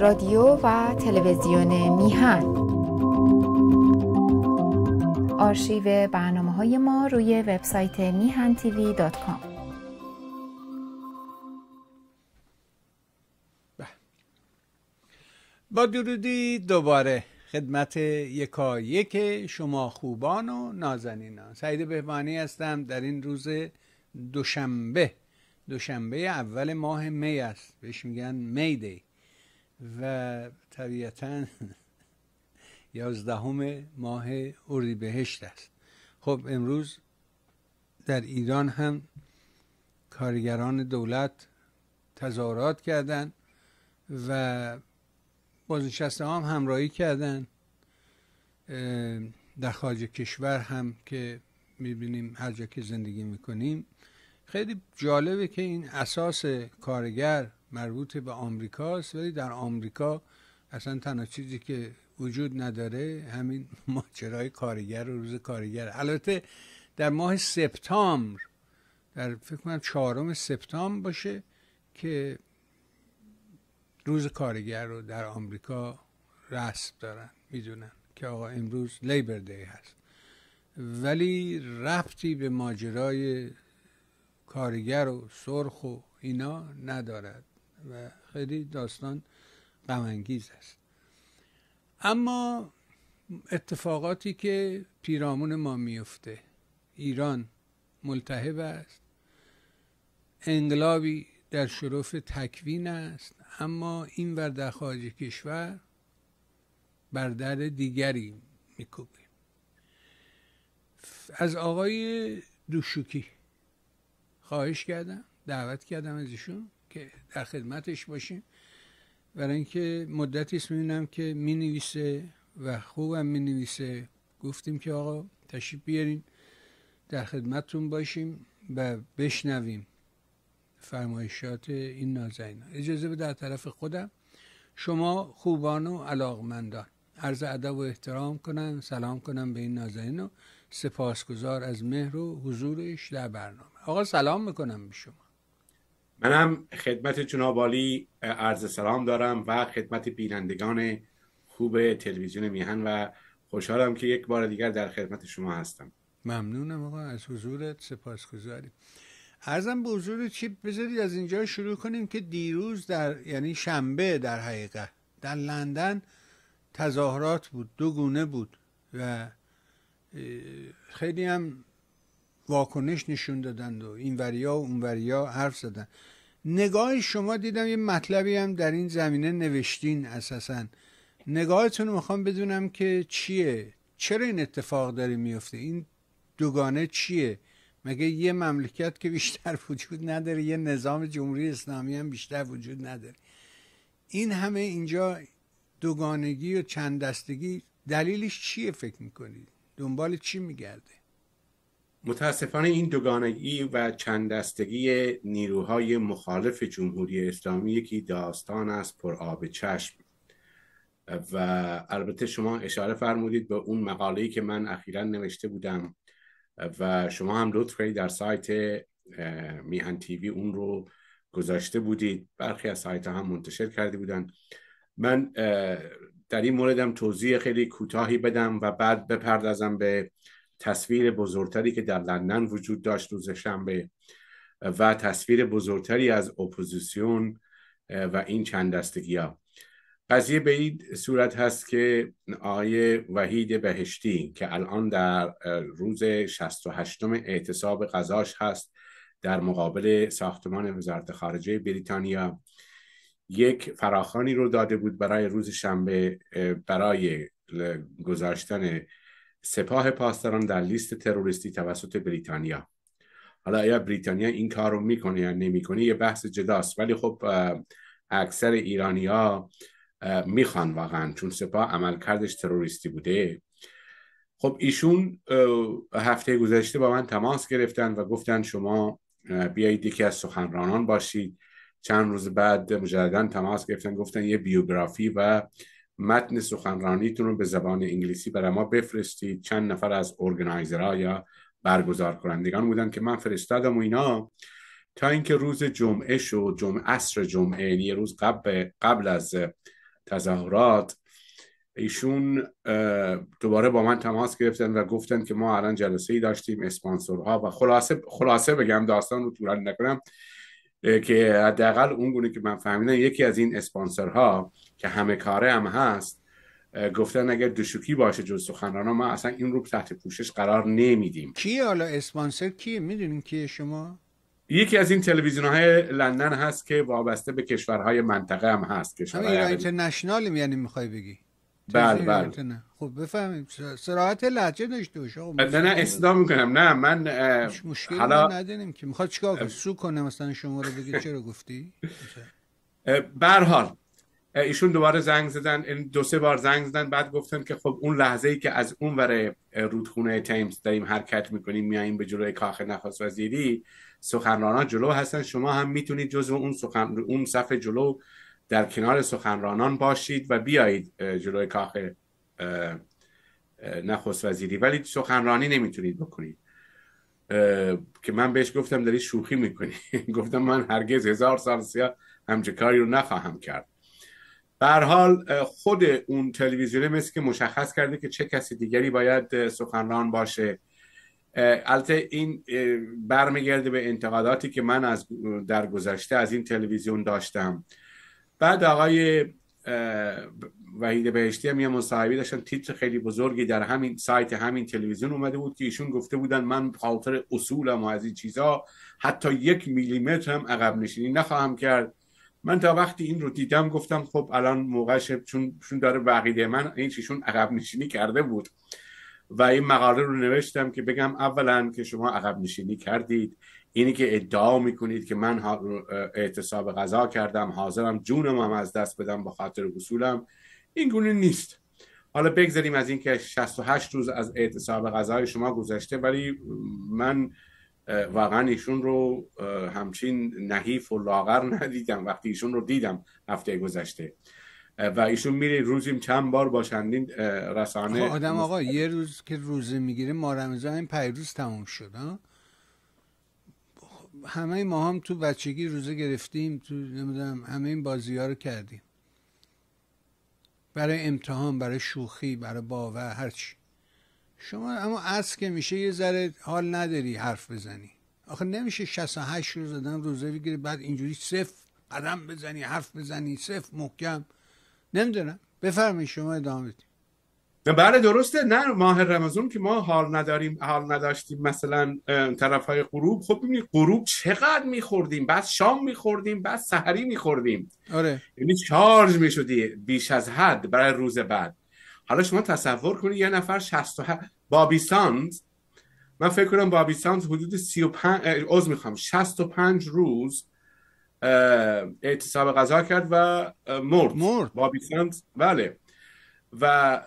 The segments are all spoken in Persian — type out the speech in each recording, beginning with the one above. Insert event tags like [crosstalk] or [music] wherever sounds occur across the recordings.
رادیو و تلویزیون میهن آرشیو برنامه های ما روی وبسایت میهن تیوی دات کام بله. با درودی دوباره خدمت یکا یک شما خوبان و نازنینان سعید بهبانی هستم در این روز دوشنبه دوشنبه اول ماه می است بهش میگن می دی و طبیعتا یازدهم ماه اردیبهشت است خب امروز در ایران هم کارگران دولت تظاهرات کردند و بازنشسته هم همراهی کردن در خارج کشور هم که میبینیم هر جا که زندگی میکنیم خیلی جالبه که این اساس کارگر مربوط به آمریکاست ولی در آمریکا اصلا تنها چیزی که وجود نداره همین [laughs] ماجرای کارگر و روز کارگر البته در ماه سپتامبر در فکر کنم چهارم سپتامبر باشه که روز کارگر رو در آمریکا رسم دارن میدونن که آقا امروز لیبر دی هست ولی رفتی به ماجرای کارگر و سرخ و اینا ندارد و خیلی داستان غم است اما اتفاقاتی که پیرامون ما میفته ایران ملتهب است انقلابی در شرف تکوین است اما این ور در خارج کشور بر در دیگری میکوبیم از آقای دوشوکی خواهش کردم دعوت کردم از ایشون که در خدمتش باشیم برای اینکه مدتی است میبینم که مینویسه و خوبم نویسه گفتیم که آقا تشریف بیارین در خدمتتون باشیم و بشنویم فرمایشات این نازنین اجازه بده در طرف خودم شما خوبان و علاقمندان عرض ادب و احترام کنم سلام کنم به این نازنین و سپاسگزار از مهر و حضورش در برنامه آقا سلام میکنم به شما منم خدمت جنابالی عرض سلام دارم و خدمت بینندگان خوب تلویزیون میهن و خوشحالم که یک بار دیگر در خدمت شما هستم ممنونم آقا از حضورت گذاریم ارزم به حضور چی بذارید از اینجا شروع کنیم که دیروز در یعنی شنبه در حقیقت در لندن تظاهرات بود دو گونه بود و خیلی هم واکنش نشون دادند و این وریا و اون وریا حرف زدن نگاه شما دیدم یه مطلبی هم در این زمینه نوشتین اساسا نگاهتون میخوام بدونم که چیه چرا این اتفاق داره میفته این دوگانه چیه مگه یه مملکت که بیشتر وجود نداره یه نظام جمهوری اسلامی هم بیشتر وجود نداره این همه اینجا دوگانگی و چند دستگی دلیلش چیه فکر میکنید دنبال چی میگرده متاسفانه این دوگانگی و چند دستگی نیروهای مخالف جمهوری اسلامی یکی داستان است پر آب چشم و البته شما اشاره فرمودید به اون مقاله‌ای که من اخیرا نوشته بودم و شما هم لطف کردید در سایت میهن تیوی اون رو گذاشته بودید برخی از سایت هم منتشر کرده بودن من در این موردم توضیح خیلی کوتاهی بدم و بعد بپردازم به تصویر بزرگتری که در لندن وجود داشت روز شنبه و تصویر بزرگتری از اپوزیسیون و این چند دستگی قضیه به این صورت هست که آقای وحید بهشتی که الان در روز 68 اعتصاب قضاش هست در مقابل ساختمان وزارت خارجه بریتانیا یک فراخانی رو داده بود برای روز شنبه برای گذاشتن سپاه پاسداران در لیست تروریستی توسط بریتانیا حالا یا بریتانیا این کار رو میکنه یا نمیکنه یه بحث جداست ولی خب اکثر ایرانیا میخوان واقعا چون سپاه عملکردش تروریستی بوده خب ایشون هفته گذشته با من تماس گرفتن و گفتن شما بیایید یکی از سخنرانان باشید چند روز بعد مجددا تماس گرفتن گفتن یه بیوگرافی و متن سخنرانیتون رو به زبان انگلیسی برای ما بفرستید چند نفر از ارگنایزرها یا برگزار کنندگان بودن که من فرستادم و اینا تا اینکه روز جمعه شد جمعه عصر جمعه یعنی یه روز قبل قبل از تظاهرات ایشون دوباره با من تماس گرفتن و گفتن که ما الان جلسه ای داشتیم اسپانسرها و خلاصه خلاصه بگم داستان رو طولانی نکنم که حداقل اون گونه که من فهمیدم یکی از این اسپانسرها که همه کاره هم هست گفتن اگر دوشوکی باشه جز سخنران ما اصلا این رو تحت پوشش قرار نمیدیم کی حالا اسپانسر کی میدونیم کیه شما یکی از این تلویزیون های لندن هست که وابسته به کشورهای منطقه هم هست کشورهای اینترنشنال یعنی, یعنی میخوای بگی بله بله خب بفهمیم سراحت لحجه داشته باش خب، نه نه اصلا میکنم نه من مشکل حالا... نداریم که میخواد چیکار سو کنه مثلا شما رو بگی چرا گفتی برحال ایشون دوباره زنگ زدن یعنی دو سه بار زنگ زدن بعد گفتم که خب اون لحظه ای که از اون ور رودخونه تیمز داریم حرکت میکنیم میاییم به جلوی کاخ نخست وزیری سخنرانان جلو هستن شما هم میتونید جزو اون سخن اون صف جلو در کنار سخنرانان باشید و بیایید جلوی کاخ نخست وزیری ولی سخنرانی نمیتونید بکنید که من بهش گفتم داری شوخی میکنی [laughs] گفتم من هرگز هزار سال سیاه همچه کاری رو نخواهم کرد بر حال خود اون تلویزیون مثل که مشخص کرده که چه کسی دیگری باید سخنران باشه البته این برمیگرده به انتقاداتی که من از در گذشته از این تلویزیون داشتم بعد آقای وحید بهشتی هم یه مصاحبه داشتن تیتر خیلی بزرگی در همین سایت همین تلویزیون اومده بود که ایشون گفته بودن من خاطر اصولم و از این چیزا حتی یک میلیمتر هم عقب نشینی نخواهم کرد من تا وقتی این رو دیدم گفتم خب الان موقعشه چون چون داره بقیده من این چیشون عقب نشینی کرده بود و این مقاله رو نوشتم که بگم اولا که شما عقب نشینی کردید اینی که ادعا میکنید که من اعتصاب غذا کردم حاضرم جونم هم از دست بدم به خاطر اصولم این گونه نیست حالا بگذاریم از اینکه 68 روز از اعتصاب غذای شما گذشته ولی من واقعا ایشون رو همچین نحیف و لاغر [laughs] ندیدم وقتی ایشون رو دیدم هفته گذشته و ایشون میره روزیم چند بار با چندین رسانه خب، آدم آقا یه روز که روزه میگیره ما رمضان این پیروز تموم شد خب، همه ما هم تو بچگی روزه گرفتیم تو نمیدونم همه این بازی ها رو کردیم برای امتحان برای شوخی برای باور هرچی شما اما از که میشه یه ذره حال نداری حرف بزنی آخه نمیشه 68 روز آدم روزه بگیره بعد اینجوری صفر قدم بزنی حرف بزنی صفر محکم نمیدونم بفرمایید شما ادامه بدید بله درسته نه ماه رمضان که ما حال نداریم حال نداشتیم مثلا طرف های غروب خب ببینید غروب چقدر میخوردیم بعد شام میخوردیم بعد سحری میخوردیم آره یعنی چارج میشدی بیش از حد برای روز بعد حالا شما تصور کنید یه نفر 67 بابی ساند من فکر کنم بابی ساندز حدود 35 عذر میخوام 65 روز اعتصاب غذا کرد و مرد مرد بابی بله و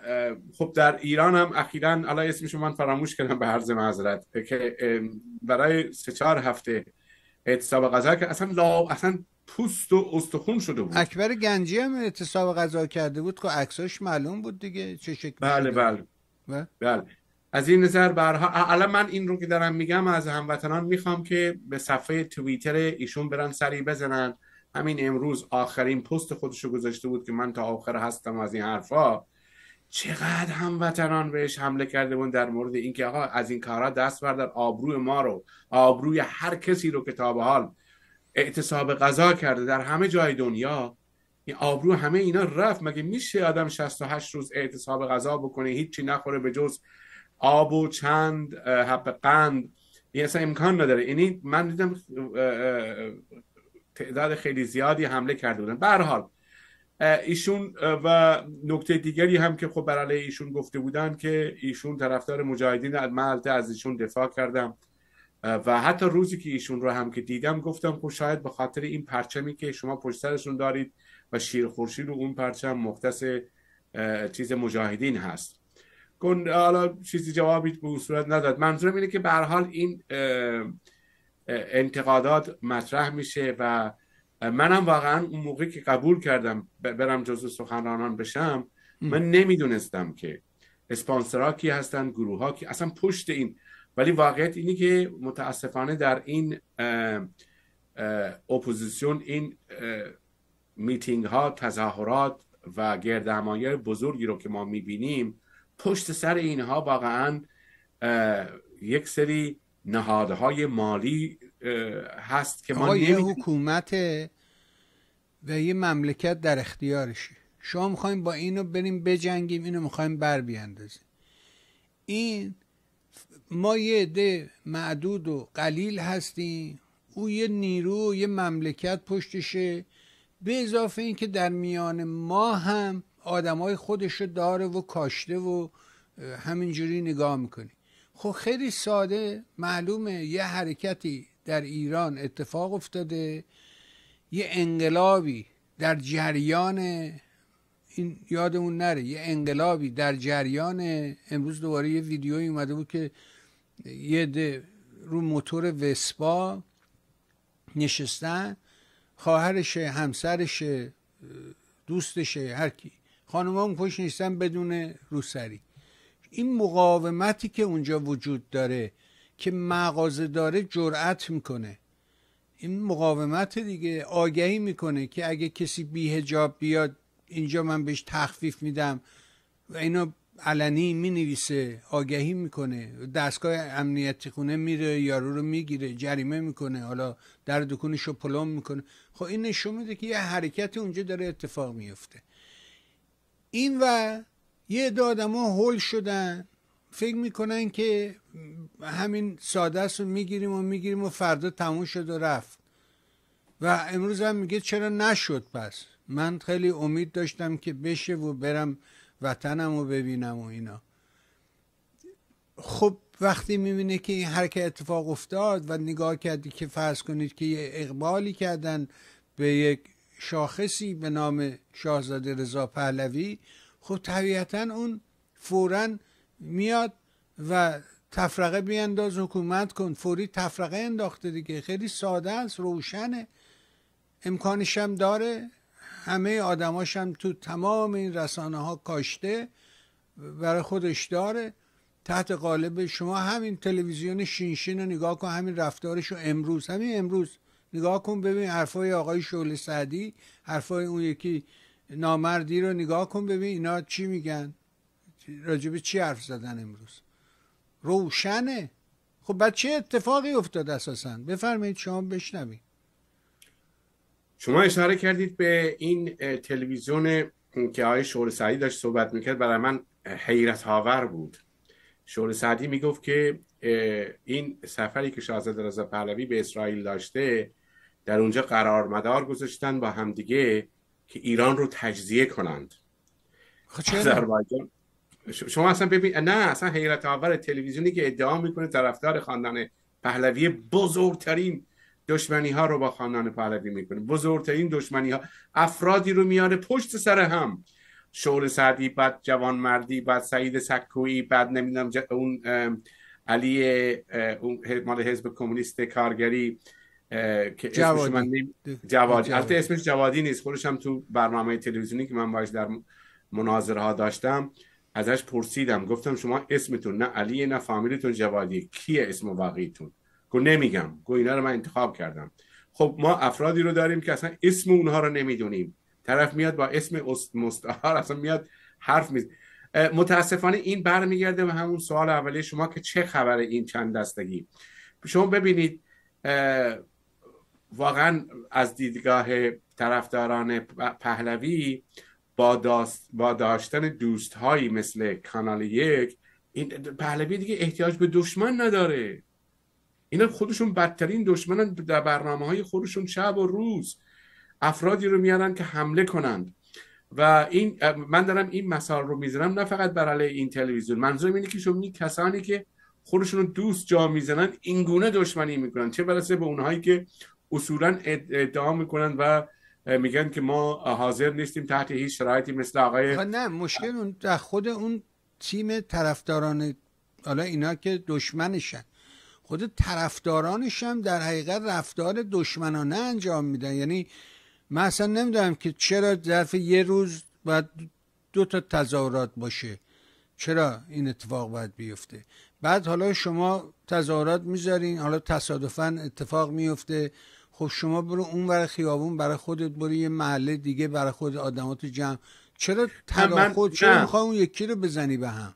خب در ایران هم اخیرا الان اسمش من فراموش کردم به عرض معذرت که برای سه چهار هفته اعتصاب غذا که اصلا اصلا پوست و استخون شده بود اکبر گنجی هم اعتصاب غذا کرده بود که خب عکساش معلوم بود دیگه چه شکلی بله بله بله, از این نظر برها الان من این رو که دارم میگم از هموطنان میخوام که به صفحه توییتر ایشون برن سری بزنن همین امروز آخرین پست خودشو گذاشته بود که من تا آخر هستم از این حرفا چقدر هموطنان بهش حمله کرده بودن در مورد اینکه آقا از این کارها دست بردار آبروی ما رو آبروی هر کسی رو که تا به حال اعتصاب غذا کرده در همه جای دنیا این آبرو همه اینا رفت مگه میشه آدم 68 روز اعتصاب غذا بکنه هیچی نخوره به جز آب و چند حب قند این اصلا امکان نداره یعنی من دیدم تعداد خیلی زیادی حمله کرده بودن به حال ایشون و نکته دیگری هم که خب برای ایشون گفته بودن که ایشون طرفدار مجاهدین من از ایشون دفاع کردم و حتی روزی که ایشون رو هم که دیدم گفتم خب شاید به خاطر این پرچمی که شما پشت سرشون دارید و شیر خورشید و اون پرچم مختص چیز مجاهدین هست کن حالا چیزی جوابی به اون صورت نداد منظورم اینه که به حال این انتقادات مطرح میشه و منم واقعا اون موقعی که قبول کردم برم جزو سخنرانان بشم من نمیدونستم که اسپانسرها کی هستن گروه ها کی اصلا پشت این ولی واقعیت اینه که متاسفانه در این اپوزیسیون این میتینگ ها تظاهرات و گردهمایی بزرگی رو که ما میبینیم پشت سر اینها واقعا یک سری نهادهای مالی هست که ما یه حکومت و یه مملکت در اختیارشه شما میخوایم با اینو بریم بجنگیم اینو میخوایم بر بیاندازیم این ما یه عده معدود و قلیل هستیم او یه نیرو و یه مملکت پشتشه به اضافه اینکه در میان ما هم آدمای خودش رو داره و کاشته و همینجوری نگاه میکنیم خب خیلی ساده معلومه یه حرکتی در ایران اتفاق افتاده یه انقلابی در جریان این یادمون نره یه انقلابی در جریان امروز دوباره یه ویدیویی اومده بود که یه رو موتور وسپا نشستن خواهرش، همسرش، دوستشه هر کی خانم اون پشت نشستن بدون روسری این مقاومتی که اونجا وجود داره که مغازه داره جرأت میکنه این مقاومت دیگه آگهی میکنه که اگه کسی بیهجاب بیاد اینجا من بهش تخفیف میدم و اینا علنی مینویسه آگهی میکنه دستگاه امنیتی خونه میره یارو رو میگیره جریمه میکنه حالا در دکونش رو پلم میکنه خب این نشون میده که یه حرکت اونجا داره اتفاق میفته این و یه عده آدما هول شدن فکر میکنن که همین ساده رو میگیریم و میگیریم و فردا تموم شد و رفت و امروز هم میگه چرا نشد پس من خیلی امید داشتم که بشه و برم وطنم و ببینم و اینا خب وقتی میبینه که این حرکت اتفاق افتاد و نگاه کردی که فرض کنید که یه اقبالی کردن به یک شاخصی به نام شاهزاده رضا پهلوی خب طبیعتا اون فورا میاد و تفرقه بیانداز حکومت کن فوری تفرقه انداخته دیگه خیلی ساده است روشنه امکانش هم داره همه آدماش هم تو تمام این رسانه ها کاشته برای خودش داره تحت قالب شما همین تلویزیون شینشین رو نگاه کن همین رفتارش رو امروز همین امروز نگاه کن ببین حرفای آقای شول سعدی حرفای اون یکی نامردی رو نگاه کن ببین اینا چی میگن راجبه چی حرف زدن امروز روشنه خب بعد چه اتفاقی افتاد اساسا بفرمایید شما بشنوید شما اشاره کردید به این تلویزیون که آقای شور سعدی داشت صحبت میکرد برای من حیرت آور بود شور سعدی میگفت که این سفری که شاهزاده رضا پهلوی به اسرائیل داشته در اونجا قرار مدار گذاشتن با همدیگه که ایران رو تجزیه کنند خب آذربایجان شما اصلا ببین نه اصلا حیرت آور تلویزیونی که ادعا میکنه طرفدار خاندان پهلوی بزرگترین دشمنی ها رو با خاندان پهلوی میکنه بزرگترین دشمنی ها افرادی رو میاره پشت سر هم شور سعدی بعد جوان مردی بعد سعید سکویی بعد نمیدونم اون علی اون مال حزب کمونیست کارگری که اسمش جوادی اسمش جوادی نیست خودش هم تو برنامه تلویزیونی که من باش در مناظره ها داشتم ازش پرسیدم گفتم شما اسمتون نه علی نه فامیلتون جوادی کیه اسم واقعیتون گو نمیگم گو اینا رو من انتخاب کردم خب ما افرادی رو داریم که اصلا اسم اونها رو نمیدونیم طرف میاد با اسم مستعار اصلا میاد حرف میز متاسفانه این برمیگرده به همون سوال اولی شما که چه خبر این چند دستگی شما ببینید واقعا از دیدگاه طرفداران پهلوی با, داشتن دوست هایی مثل کانال یک این پهلوی دیگه احتیاج به دشمن نداره اینا خودشون بدترین دشمنن در برنامه های خودشون شب و روز افرادی رو میارن که حمله کنند و این من دارم این مثال رو میزنم نه فقط بر علیه این تلویزیون منظورم اینه که شما کسانی که خودشون رو دوست جا میزنن اینگونه دشمنی میکنن چه برسه به اونهایی که اصولا ادعا میکنن و میگن که ما حاضر نیستیم تحت هیچ شرایطی مثل آقای نه مشکل اون در خود اون تیم طرفداران حالا اینا که دشمنشن خود طرفدارانش هم در حقیقت رفتار دشمنانه انجام میدن یعنی من اصلا نمیدونم که چرا ظرف یه روز باید دو تا تظاهرات باشه چرا این اتفاق باید بیفته بعد حالا شما تظاهرات میذارین حالا تصادفا اتفاق میفته خب شما برو اون ور خیابون برای خودت برو یه محله دیگه برای خود آدمات جمع چرا تناخود چرا میخوای اون یکی رو بزنی به هم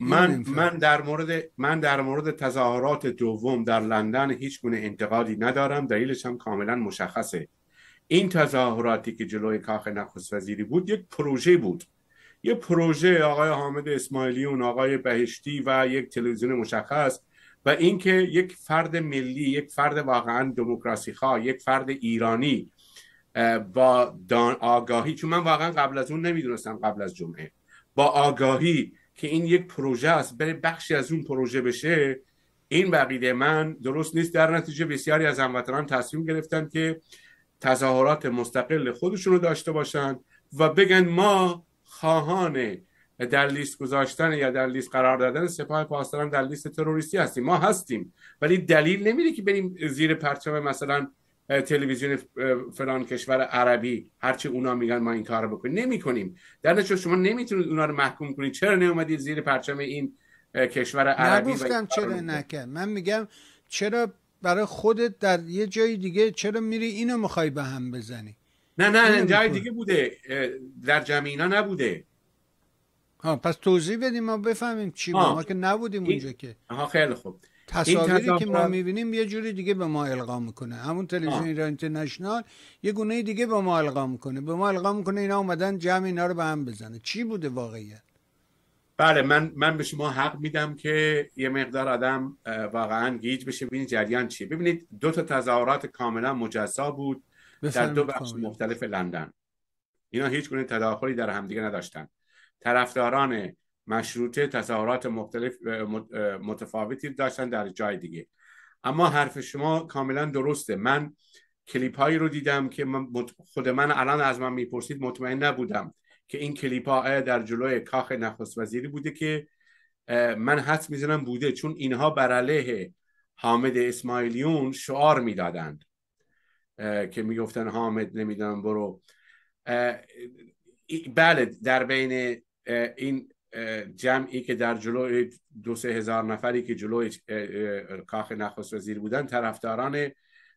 من من در مورد من در مورد تظاهرات دوم در لندن هیچ گونه انتقادی ندارم دلیلش هم کاملا مشخصه این تظاهراتی که جلوی کاخ نخست وزیری بود یک پروژه بود یه پروژه آقای حامد و آقای بهشتی و یک تلویزیون مشخص و اینکه یک فرد ملی یک فرد واقعا دموکراسی خواه یک فرد ایرانی با آگاهی چون من واقعا قبل از اون نمیدونستم قبل از جمعه با آگاهی که این یک پروژه است بره بخشی از اون پروژه بشه این بقیده من درست نیست در نتیجه بسیاری از هموطنان تصمیم گرفتن که تظاهرات مستقل خودشون رو داشته باشند و بگن ما خواهان در لیست گذاشتن یا در لیست قرار دادن سپاه پاسداران در لیست تروریستی هستیم ما هستیم ولی دلیل نمیده که بریم زیر پرچم مثلا تلویزیون فلان کشور عربی هرچی اونا میگن ما این کار رو بکنیم نمیکنیم در شما نمیتونید اونا رو محکوم کنید چرا نیومدید زیر پرچم این کشور عربی نگفتم چرا نکن من میگم چرا برای خودت در یه جای دیگه چرا میری اینو میخوای به هم بزنی نه نه جای دیگه بوده در جمینا نبوده پس توضیح بدیم ما بفهمیم چی بود ما که نبودیم اونجا که خیلی خوب تصاویری که ما میبینیم یه جوری دیگه به ما القا میکنه همون تلویزیون ایران اینترنشنال یه گونه دیگه به ما القا میکنه به ما القا میکنه اینا اومدن جمع اینا رو به هم بزنه چی بوده واقعیت بله من من به شما حق میدم که یه مقدار آدم واقعا گیج بشه ببینید جریان چیه ببینید دو تا تظاهرات کاملا مجزا بود در دو بخش مختلف لندن اینا هیچ گونه تداخلی در همدیگه نداشتن طرفداران مشروطه تظاهرات مختلف متفاوتی داشتن در جای دیگه اما حرف شما کاملا درسته من کلیپ هایی رو دیدم که خود من الان از من میپرسید مطمئن نبودم که این کلیپ ها در جلوی کاخ نخست وزیری بوده که من حد میزنم بوده چون اینها بر علیه حامد اسماعیلیون شعار میدادند که میگفتن حامد نمیدونم برو بله در بین این جمعی که در جلوی دو سه هزار نفری که جلوی کاخ نخست وزیر بودن طرفداران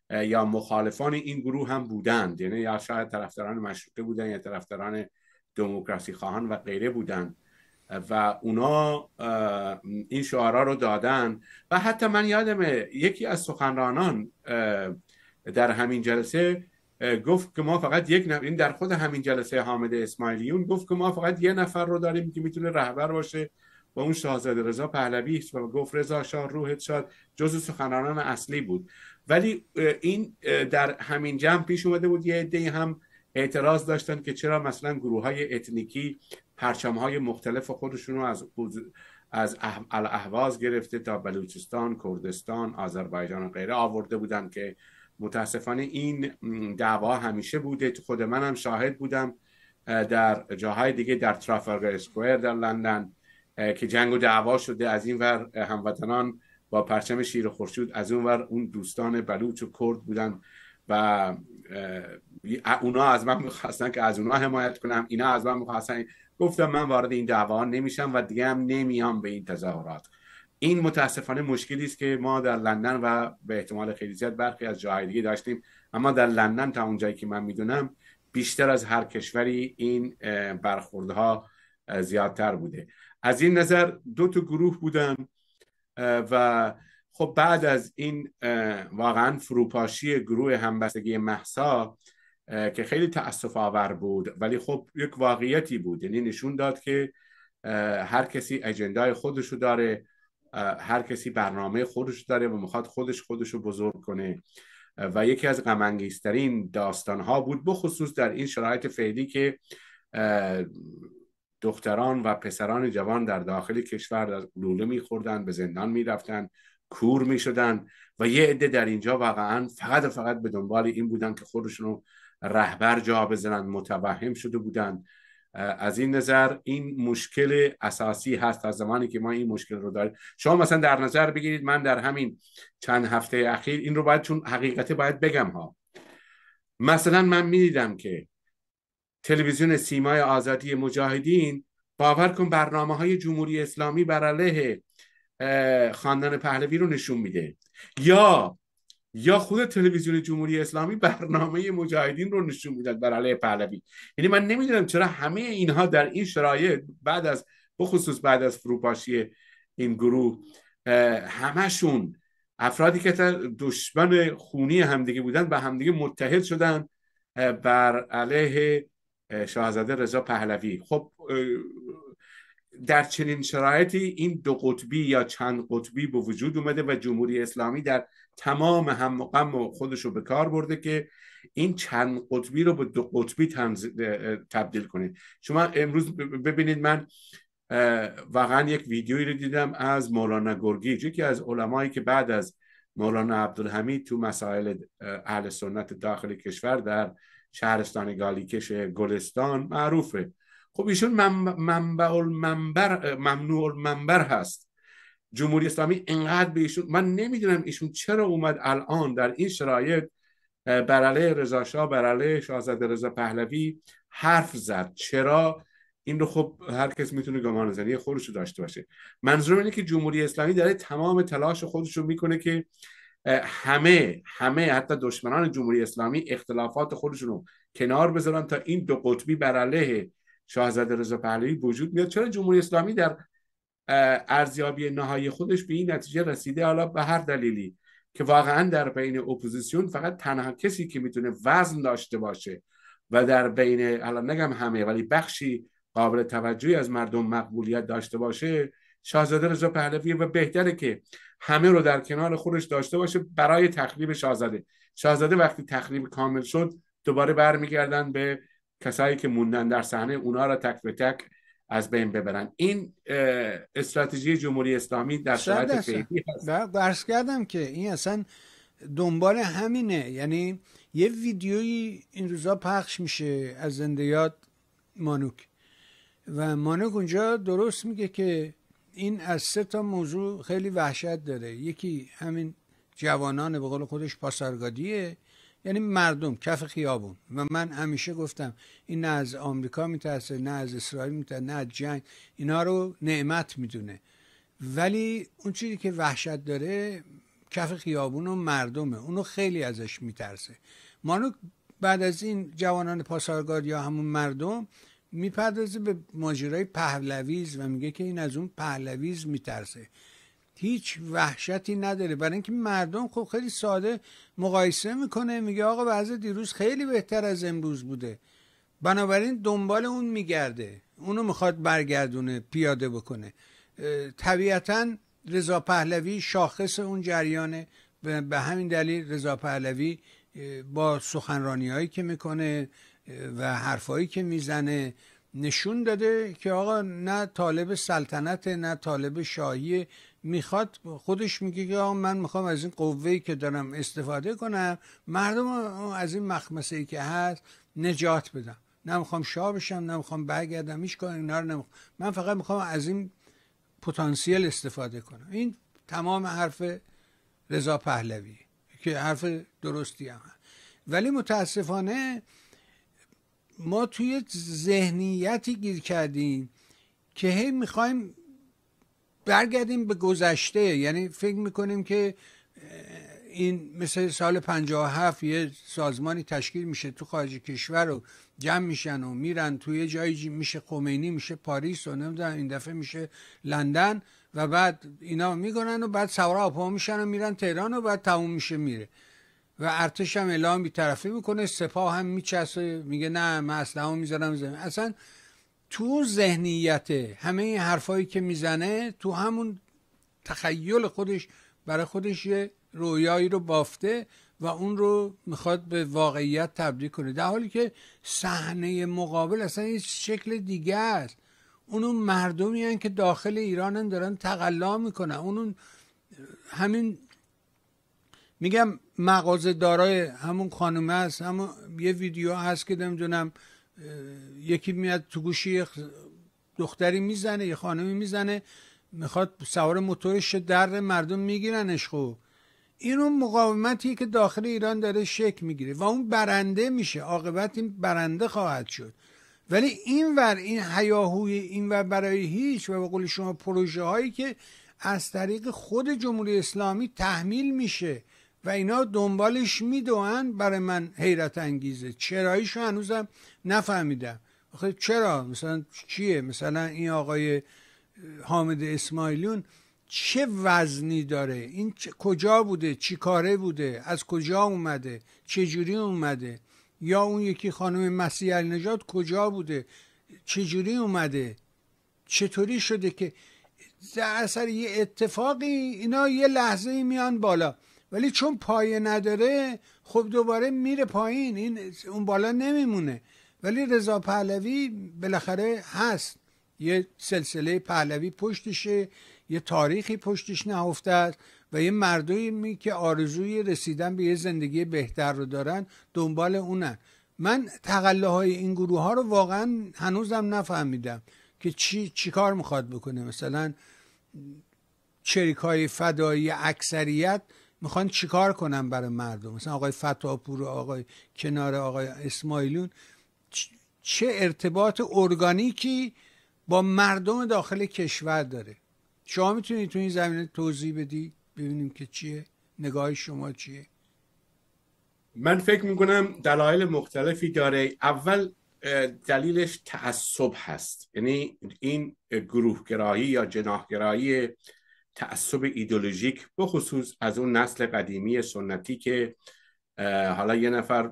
یا مخالفان این گروه هم بودند یعنی یا شاید طرفداران مشروطه بودن یا طرفداران دموکراسی خواهان و غیره بودند و اونا این شعارا رو دادن و حتی من یادمه یکی از سخنرانان در همین جلسه گفت که ما فقط یک نفر این در خود همین جلسه حامد اسماعیلیون گفت که ما فقط یه نفر رو داریم که میتونه رهبر باشه با اون شاهزاده رضا پهلوی و گفت رضا شاه روحت شاد جزو سخنرانان اصلی بود ولی این در همین جمع پیش اومده بود یه عده هم اعتراض داشتن که چرا مثلا گروه های اتنیکی پرچم های مختلف خودشون رو از از الاحواز گرفته تا بلوچستان، کردستان، آذربایجان و غیره آورده بودن که متاسفانه این دعوا همیشه بوده خود من هم شاهد بودم در جاهای دیگه در ترافرگ اسکوئر در لندن که جنگ و دعوا شده از این ور هموطنان با پرچم شیر خورشید از اون ور اون دوستان بلوچ و کرد بودن و اونا از من میخواستن که از اونا حمایت کنم اینا از من میخواستن گفتم من وارد این دعوا نمیشم و دیگه هم نمیام به این تظاهرات این متاسفانه مشکلی است که ما در لندن و به احتمال خیلی زیاد برخی از جاهای دیگه داشتیم اما در لندن تا اونجایی که من میدونم بیشتر از هر کشوری این برخوردها زیادتر بوده از این نظر دو تا گروه بودن و خب بعد از این واقعا فروپاشی گروه همبستگی محسا که خیلی تاسف آور بود ولی خب یک واقعیتی بود یعنی نشون داد که هر کسی اجندای خودشو داره هر کسی برنامه خودش داره و میخواد خودش خودش رو بزرگ کنه و یکی از غمانگیزترین داستان بود بخصوص در این شرایط فعلی که دختران و پسران جوان در داخل کشور در لوله میخوردن به زندان میرفتن کور میشدن و یه عده در اینجا واقعا فقط و فقط به دنبال این بودن که خودشون رو رهبر جا بزنن متوهم شده بودن از این نظر این مشکل اساسی هست از زمانی که ما این مشکل رو داریم شما مثلا در نظر بگیرید من در همین چند هفته اخیر این رو باید چون حقیقته باید بگم ها مثلا من میدیدم که تلویزیون سیمای آزادی مجاهدین باور کن برنامه های جمهوری اسلامی بر علیه خاندان پهلوی رو نشون میده یا یا خود تلویزیون جمهوری اسلامی برنامه مجاهدین رو نشون میداد بر علیه پهلوی یعنی من نمیدونم چرا همه اینها در این شرایط بعد از بخصوص بعد از فروپاشی این گروه همشون افرادی که دشمن خونی همدیگه بودن و همدیگه متحد شدن بر علیه شاهزاده رضا پهلوی خب در چنین شرایطی این دو قطبی یا چند قطبی به وجود اومده و جمهوری اسلامی در تمام هم و غم خودش رو به کار برده که این چند قطبی رو به دو قطبی تبدیل کنید شما امروز ببینید من واقعا یک ویدیویی رو دیدم از مولانا گرگیج یکی از علمایی که بعد از مولانا عبدالحمید تو مسائل اهل سنت داخل کشور در شهرستان گالیکش گلستان معروفه خب ایشون منبع المنبر ممنوع المنبر هست جمهوری اسلامی انقدر به ایشون من نمیدونم ایشون چرا اومد الان در این شرایط بر علیه رضا شاه بر علیه شاهزاده رضا پهلوی حرف زد چرا این رو خب هر کس میتونه گمان زنی خودش داشته باشه منظورم اینه که جمهوری اسلامی داره تمام تلاش خودش رو میکنه که همه همه حتی دشمنان جمهوری اسلامی اختلافات خودشون رو کنار بذارن تا این دو قطبی بر علیه شاهزاده رضا پهلوی وجود میاد چرا جمهوری اسلامی در ارزیابی نهایی خودش به این نتیجه رسیده حالا به هر دلیلی که واقعا در بین اپوزیسیون فقط تنها کسی که میتونه وزن داشته باشه و در بین حالا نگم همه ولی بخشی قابل توجهی از مردم مقبولیت داشته باشه شاهزاده رضا پهلوی و بهتره که همه رو در کنار خودش داشته باشه برای تخریب شاهزاده شاهزاده وقتی تخریب کامل شد دوباره برمیگردن به کسایی که موندن در صحنه اونا رو تک به تک از بین ببرن این استراتژی جمهوری اسلامی در شرایط فعلی هست درس کردم که این اصلا دنبال همینه یعنی یه ویدیویی این روزا پخش میشه از زنده یاد مانوک و مانوک اونجا درست میگه که این از سه تا موضوع خیلی وحشت داره یکی همین جوانان به قول خودش پاسارگادیه یعنی مردم کف خیابون و من همیشه گفتم این نه از آمریکا میترسه نه از اسرائیل میترسه نه از جنگ اینا رو نعمت میدونه ولی اون چیزی که وحشت داره کف خیابون و مردمه اونو خیلی ازش میترسه مانو بعد از این جوانان پاسارگاد یا همون مردم میپردازه به ماجرای پهلویز و میگه که این از اون پهلویز میترسه هیچ وحشتی نداره برای اینکه مردم خب خیلی ساده مقایسه میکنه میگه آقا وضع دیروز خیلی بهتر از امروز بوده بنابراین دنبال اون میگرده اونو میخواد برگردونه پیاده بکنه طبیعتا رضا پهلوی شاخص اون جریانه به همین دلیل رضا پهلوی با سخنرانی هایی که میکنه و حرفایی که میزنه نشون داده که آقا نه طالب سلطنت نه طالب شاهیه میخواد خودش میگه که من میخوام از این قوهی که دارم استفاده کنم مردم از این مخمسه ای که هست نجات بدم نمیخوام شاه بشم نمیخوام برگردم هیچ کاری اینا رو من فقط میخوام از این پتانسیل استفاده کنم این تمام حرف رضا پهلوی که حرف درستی هم هست ولی متاسفانه ما توی ذهنیتی گیر کردیم که هی میخوایم برگردیم به گذشته یعنی فکر میکنیم که این مثل سال 57 یه سازمانی تشکیل میشه تو خارج کشور رو جمع میشن و میرن توی جایی میشه خمینی میشه پاریس و نمیدونم این دفعه میشه لندن و بعد اینا میگنن و بعد سوار ها میشن و میرن تهران و بعد تموم میشه میره و ارتش هم اعلام بیطرفی میکنه سپاه هم میچسه میگه نه من اسلحه میذارم زمین اصلا تو ذهنیت همه این حرفایی که میزنه تو همون تخیل خودش برای خودش یه رویایی رو بافته و اون رو میخواد به واقعیت تبدیل کنه در حالی که صحنه مقابل اصلا یه شکل دیگه است اونو مردمی هن که داخل ایرانن دارن تقلا میکنن اونو همین میگم مغازه دارای همون خانومه هست همون یه ویدیو هست که نمیدونم یکی میاد تو گوشی دختری میزنه یه خانمی میزنه میخواد سوار موتورش در مردم میگیرنش خب این اون مقاومتی که داخل ایران داره شک میگیره و اون برنده میشه عاقبت این برنده خواهد شد ولی این ور این حیاهوی اینور برای هیچ و به قول شما پروژه هایی که از طریق خود جمهوری اسلامی تحمیل میشه و اینا دنبالش میدوئن برای من حیرت انگیزه چراییش هنوزم نفهمیدم آخه چرا مثلا چیه مثلا این آقای حامد اسماعیلون چه وزنی داره این کجا بوده چی کاره بوده از کجا اومده چه جوری اومده یا اون یکی خانم مسیح نجات کجا بوده چه جوری اومده چطوری شده که در اثر یه اتفاقی اینا یه لحظه میان بالا ولی چون پایه نداره خب دوباره میره پایین این اون بالا نمیمونه ولی رضا پهلوی بالاخره هست یه سلسله پهلوی پشتشه یه تاریخی پشتش نهفته است و یه مردمی که آرزوی رسیدن به یه زندگی بهتر رو دارن دنبال اونن من تقله های این گروه ها رو واقعا هنوزم نفهمیدم که چی, چی کار میخواد بکنه مثلا چریک های فدایی اکثریت میخوان چیکار کنن برای مردم مثلا آقای فتاپور و آقای کنار آقای اسماعیلون چه ارتباط ارگانیکی با مردم داخل کشور داره شما میتونید تو این زمینه توضیح بدی ببینیم که چیه نگاه شما چیه من فکر میکنم دلایل مختلفی داره اول دلیلش تعصب هست یعنی این گروهگرایی یا جناهگرایی تعصب ایدولوژیک بخصوص از اون نسل قدیمی سنتی که حالا یه نفر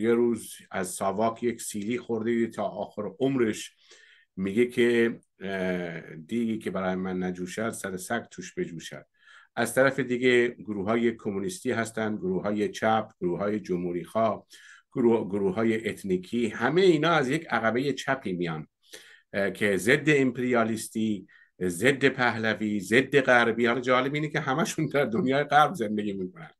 یه روز از ساواک یک سیلی خورده تا آخر عمرش میگه که دیگی که برای من نجوشد سر سگ توش بجوشد از طرف دیگه گروه های کمونیستی هستن گروه های چپ گروه های جمهوری خواه گروه, های اتنیکی همه اینا از یک عقبه چپی میان که ضد امپریالیستی ضد پهلوی ضد غربی حالا جالب اینه که همشون در دنیای غرب زندگی میکنن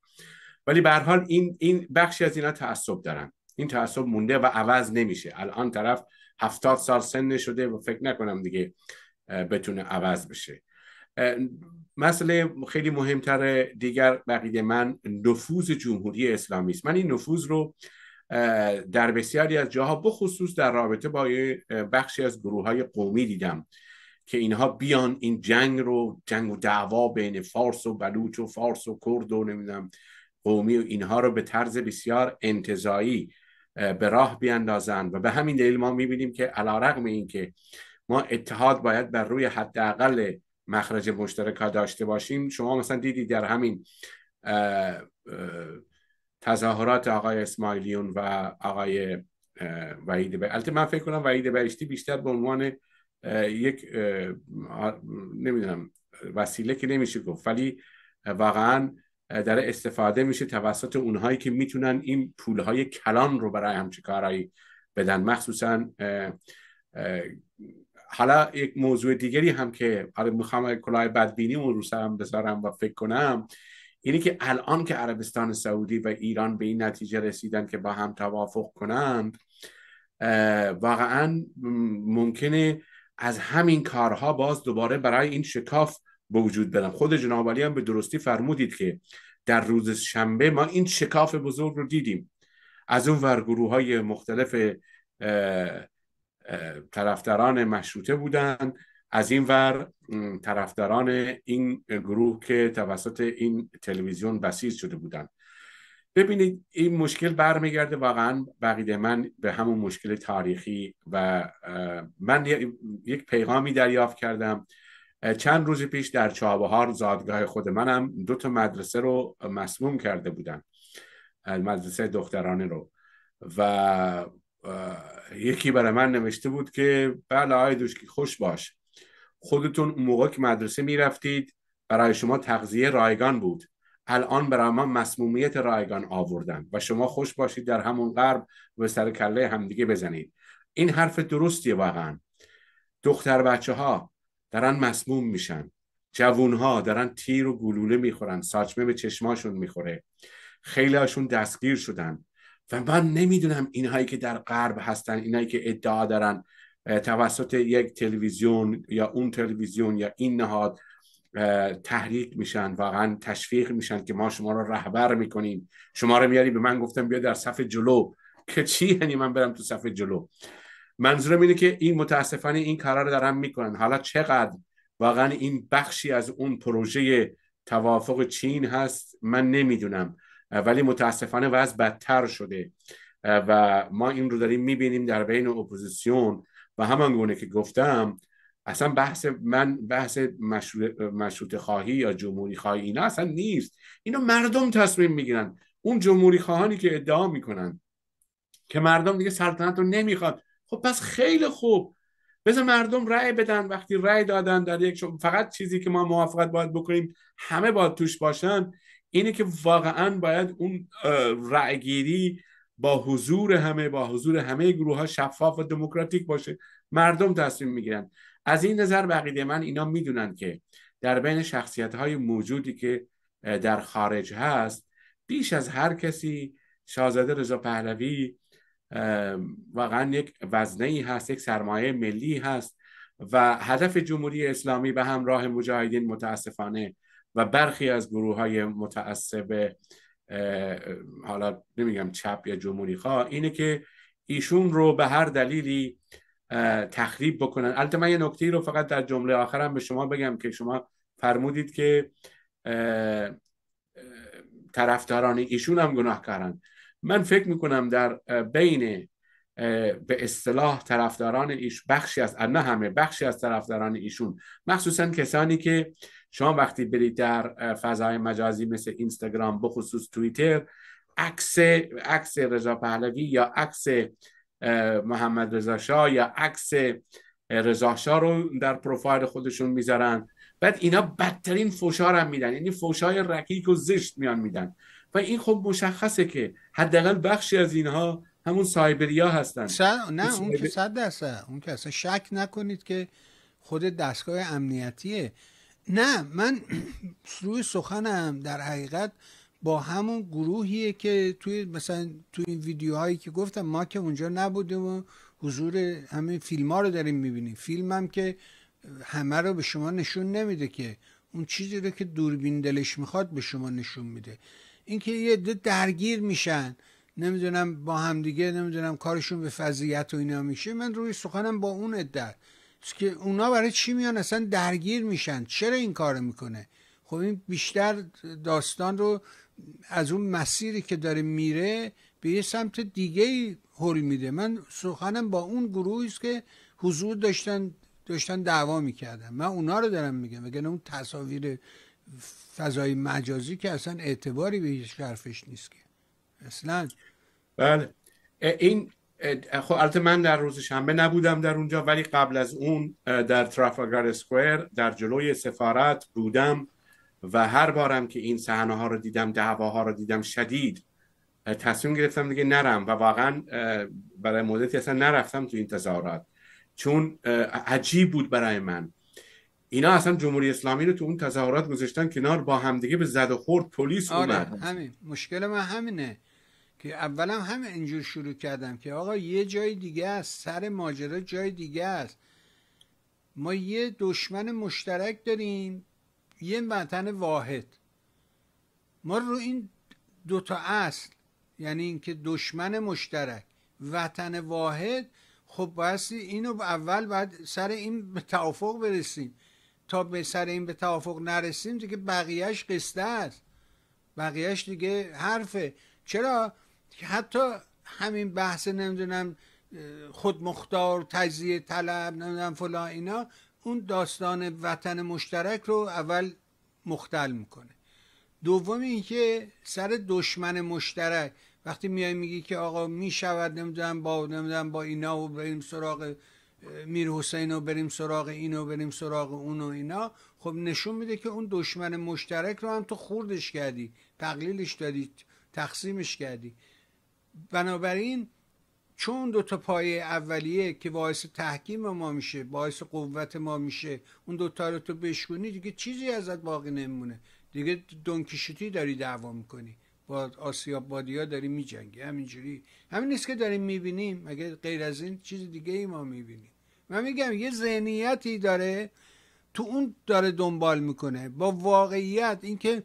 ولی به حال این این بخشی از اینا تعصب دارن این تعصب مونده و عوض نمیشه الان طرف هفتاد سال سن شده و فکر نکنم دیگه بتونه عوض بشه مسئله خیلی مهمتر دیگر بقیه من نفوذ جمهوری اسلامی است من این نفوذ رو در بسیاری از جاها بخصوص در رابطه با بخشی از گروه های قومی دیدم که اینها بیان این جنگ رو جنگ و دعوا بین فارس و بلوچ و فارس و کرد و نمیدونم قومی و اینها رو به طرز بسیار انتظایی به راه بیاندازند و به همین دلیل ما میبینیم که علا رقم این که ما اتحاد باید بر روی حداقل مخرج مشترک داشته باشیم شما مثلا دیدی در همین تظاهرات آقای اسماعیلیون و آقای وحید البته من فکر کنم وحید برشتی بیشتر به عنوان یک نمیدونم وسیله که نمیشه گفت ولی واقعا در استفاده میشه توسط اونهایی که میتونن این پولهای کلان رو برای همچه کارهایی بدن مخصوصا حالا یک موضوع دیگری هم که حالا آره، میخوام کلاه بدبینی اون رو سرم بذارم و فکر کنم اینی که الان که عربستان سعودی و ایران به این نتیجه رسیدن که با هم توافق کنند واقعا ممکنه از همین کارها باز دوباره برای این شکاف به وجود بدم خود جناب علی هم به درستی فرمودید که در روز شنبه ما این شکاف بزرگ رو دیدیم از اون ور گروه های مختلف طرفداران مشروطه بودند از این ور طرفداران این گروه که توسط این تلویزیون بسیج شده بودند ببینید این مشکل برمیگرده واقعا بقیده من به همون مشکل تاریخی و من یک پیغامی دریافت کردم چند روز پیش در چابهار زادگاه خود منم دو تا مدرسه رو مسموم کرده بودم مدرسه دخترانه رو و یکی برای من نوشته بود که بله آقای دوشکی خوش باش خودتون اون موقع که مدرسه میرفتید برای شما تغذیه رایگان بود الان برای ما مسمومیت رایگان آوردن و شما خوش باشید در همون غرب و سر کله همدیگه بزنید این حرف درستیه واقعا دختر بچه ها دارن مسموم میشن جوون ها دارن تیر و گلوله میخورن ساچمه به چشماشون میخوره خیلی هاشون دستگیر شدن و من نمیدونم اینهایی که در غرب هستن اینهایی که ادعا دارن توسط یک تلویزیون یا اون تلویزیون یا این نهاد تحریک میشن واقعا تشویق میشن که ما شما رو رهبر میکنیم شما رو میاری به من گفتم بیا در صف جلو [laughs] که چی یعنی من برم تو صف جلو منظورم اینه که این متاسفانه این کارا رو دارن میکنن حالا چقدر واقعا این بخشی از اون پروژه توافق چین هست من نمیدونم ولی متاسفانه وضع بدتر شده و ما این رو داریم میبینیم در بین اپوزیسیون و همان گونه که گفتم اصلا بحث من بحث مشروط, خواهی یا جمهوری خواهی اینا اصلا نیست اینو مردم تصمیم میگیرن اون جمهوری خواهانی که ادعا میکنن که مردم دیگه سلطنت رو نمیخواد خب پس خیلی خوب بذار مردم رأی بدن وقتی رأی دادن در یک شما فقط چیزی که ما موافقت باید بکنیم همه باید توش باشن اینه که واقعا باید اون رأیگیری با حضور همه با حضور همه گروه ها شفاف و دموکراتیک باشه مردم تصمیم میگیرن از این نظر بقیده من اینا میدونن که در بین شخصیت های موجودی که در خارج هست بیش از هر کسی شاهزاده رضا پهلوی واقعا یک وزنه ای هست یک سرمایه ملی هست و هدف جمهوری اسلامی به همراه مجاهدین متاسفانه و برخی از گروه های متعصب حالا نمیگم چپ یا جمهوری خواه اینه که ایشون رو به هر دلیلی تخریب بکنن البته من یه نکته رو فقط در جمله آخرم به شما بگم که شما فرمودید که طرفداران ایشون هم گناه گناهکارن من فکر میکنم در بین به اصطلاح طرفداران ایش بخشی از نه همه بخشی از طرفداران ایشون مخصوصا کسانی که شما وقتی برید در فضای مجازی مثل اینستاگرام بخصوص توییتر عکس عکس رضا پهلوی یا عکس محمد رضا شاه یا عکس رضا شاه رو در پروفایل خودشون میذارن بعد اینا بدترین فوشا هم میدن یعنی فوشای رکیک و زشت میان میدن و این خب مشخصه که حداقل بخشی از اینها همون سایبریا هستن نه اون که صد درصد اون که اصلا شک نکنید که خود دستگاه امنیتیه نه من [clears throat] روی سخنم در حقیقت با همون گروهیه که توی مثلا توی این ویدیوهایی که گفتم ما که اونجا نبودیم و حضور همین فیلم ها رو داریم میبینیم فیلم هم که همه رو به شما نشون نمیده که اون چیزی رو که دوربین دلش میخواد به شما نشون میده اینکه یه عده درگیر میشن نمیدونم با همدیگه نمیدونم کارشون به فضیت و اینا میشه من روی سخنم با اون عده که اونا برای چی میان اصلا درگیر میشن چرا این کارو میکنه خب این بیشتر داستان رو از اون مسیری که داره میره به یه سمت دیگه ای حل میده من سخنم با اون گروهی است که حضور داشتن داشتن دعوا میکردن من اونا رو دارم میگم مگر اون تصاویر فضای مجازی که اصلا اعتباری به هیچ حرفش نیست که اصلا بله این خب البته من در روز شنبه نبودم در اونجا ولی قبل از اون در ترافالگار اسکوئر در جلوی سفارت بودم و هر بارم که این صحنه ها رو دیدم ها رو دیدم شدید تصمیم گرفتم دیگه نرم و واقعا برای مدتی اصلا نرفتم تو این تظاهرات چون عجیب بود برای من اینا اصلا جمهوری اسلامی رو تو اون تظاهرات گذاشتن کنار با همدیگه به زد و خورد پلیس آره همین مشکل من همینه که اولم همه اینجور شروع کردم که آقا یه جای دیگه است سر ماجرا جای دیگه است ما یه دشمن مشترک داریم یه وطن واحد ما رو این دوتا اصل یعنی اینکه دشمن مشترک وطن واحد خب باید اینو اول باید سر این به توافق برسیم تا به سر این به توافق نرسیم دیگه بقیهش قصده است بقیهش دیگه حرفه چرا حتی همین بحث نمیدونم خودمختار تجزیه طلب نمیدونم فلان اینا اون داستان وطن مشترک رو اول مختل میکنه دوم اینکه سر دشمن مشترک وقتی میای میگی که آقا میشود نمیدونم با نمیدونم با اینا و بریم سراغ میر حسین و بریم سراغ و بریم سراغ اون و اینا خب نشون میده که اون دشمن مشترک رو هم تو خوردش کردی تقلیلش دادی تقسیمش کردی بنابراین چون دو تا پایه اولیه که باعث تحکیم ما میشه باعث قوت ما میشه اون دوتا رو تو بشکنی دیگه چیزی ازت باقی نمیمونه دیگه دونکیشوتی داری دعوا میکنی با آسیاب بادیا داری میجنگی همینجوری همین نیست که داریم میبینیم مگه غیر از این چیز دیگه ای ما میبینیم من میگم یه ذهنیتی داره تو اون داره دنبال میکنه با واقعیت اینکه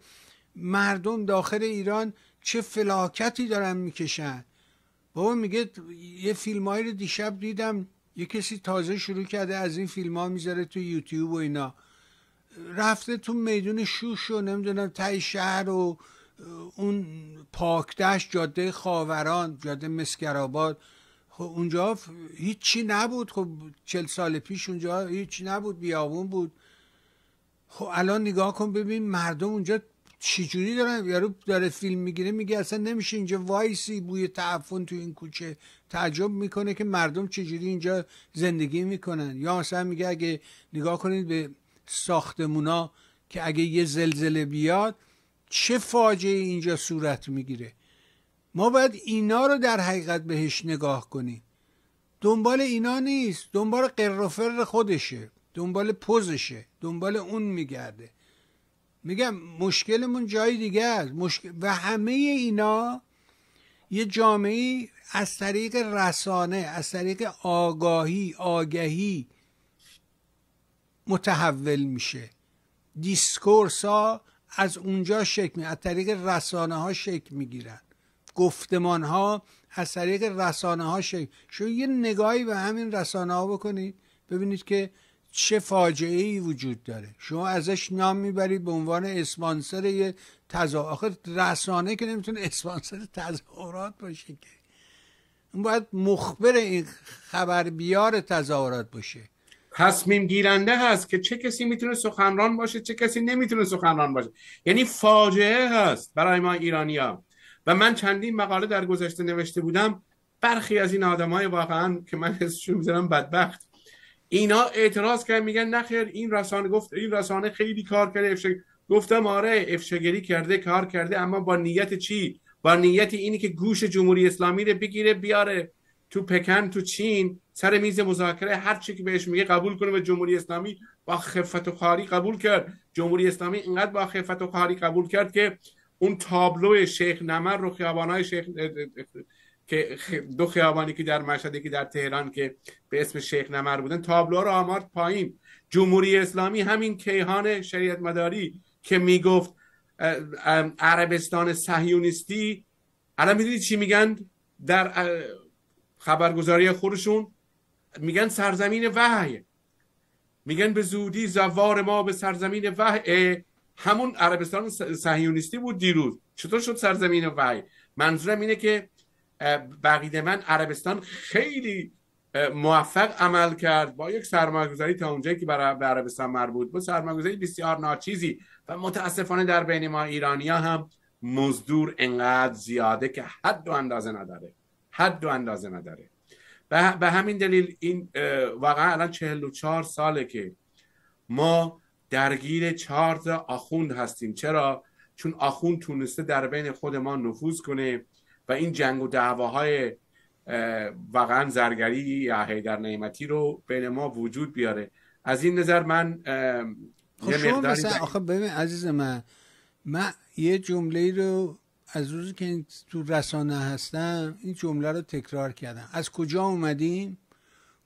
مردم داخل ایران چه فلاکتی دارن میکشن بابا میگه یه فیلم هایی رو دیشب دیدم یه کسی تازه شروع کرده از این فیلم ها میذاره تو یوتیوب و اینا رفته تو میدون شوش و نمیدونم تای شهر و اون پاکدشت جاده خاوران جاده مسکراباد خب اونجا هیچی نبود خب چل سال پیش اونجا هیچی نبود بیابون بود خب الان نگاه کن ببین مردم اونجا چجوری دارن یارو داره فیلم میگیره میگه اصلا نمیشه اینجا وایسی بوی تعفن تو این کوچه تعجب میکنه که مردم چجوری اینجا زندگی میکنن یا مثلا میگه اگه نگاه کنید به ساختمونا که اگه یه زلزله بیاد چه فاجعه اینجا صورت میگیره ما باید اینا رو در حقیقت بهش نگاه کنیم دنبال اینا نیست دنبال قرفر خودشه دنبال پوزشه دنبال اون میگرده میگم مشکلمون جای دیگه است مشکل و همه اینا یه جامعه از طریق رسانه از طریق آگاهی آگهی متحول میشه دیسکورس ها از اونجا شکل می از طریق رسانه ها شکل میگیرن گفتمان ها از طریق رسانه ها شکل شو یه نگاهی به همین رسانه ها بکنید ببینید که چه فاجعه ای وجود داره شما ازش نام میبرید به عنوان اسپانسر یه آخر رسانه که نمیتونه اسپانسر تظاهرات باشه که اون باید مخبر این خبر بیار تظاهرات باشه تصمیم گیرنده هست که چه کسی میتونه سخنران باشه چه کسی نمیتونه سخنران باشه یعنی فاجعه هست برای ما ایرانی ها. و من چندین مقاله در گذشته نوشته بودم برخی از این آدم های واقعا که من حسشون بدبخت اینا اعتراض کردن میگن نخیر این رسانه گفت این رسانه خیلی کار کرده گفتم آره افشاگری کرده کار کرده اما با نیت چی با نیت اینی که گوش جمهوری اسلامی رو بگیره بیاره تو پکن تو چین سر میز مذاکره هر چی که بهش میگه قبول کنه و جمهوری اسلامی با خفت و خاری قبول کرد جمهوری اسلامی اینقدر با خفت و خاری قبول کرد که اون تابلو شیخ نمر رو های شیخ که دو خیابانی که در مشهد که در تهران که به اسم شیخ نمر بودن تابلو رو آمار پایین جمهوری اسلامی همین کیهان شریعت مداری که میگفت عربستان صهیونیستی الان میدونید چی میگن در خبرگزاری خودشون میگن سرزمین وحی میگن به زودی زوار ما به سرزمین وحی همون عربستان صهیونیستی بود دیروز چطور شد سرزمین وحی منظورم اینه که بقیده من عربستان خیلی موفق عمل کرد با یک سرمایه‌گذاری تا اونجایی که برای عربستان مربوط بود سرمایه‌گذاری بسیار ناچیزی و متاسفانه در بین ما ایرانیا هم مزدور انقدر زیاده که حد و اندازه نداره حد و اندازه نداره به همین دلیل این واقعا الان 44 ساله که ما درگیر چهار آخوند هستیم چرا چون آخوند تونسته در بین خود ما نفوذ کنه و این جنگ و دعواهای واقعا زرگری یا حیدر نعمتی رو بین ما وجود بیاره از این نظر من یه خب مقداری آخه ببین عزیز من من یه جمله رو از روزی که تو رسانه هستم این جمله رو تکرار کردم از کجا اومدیم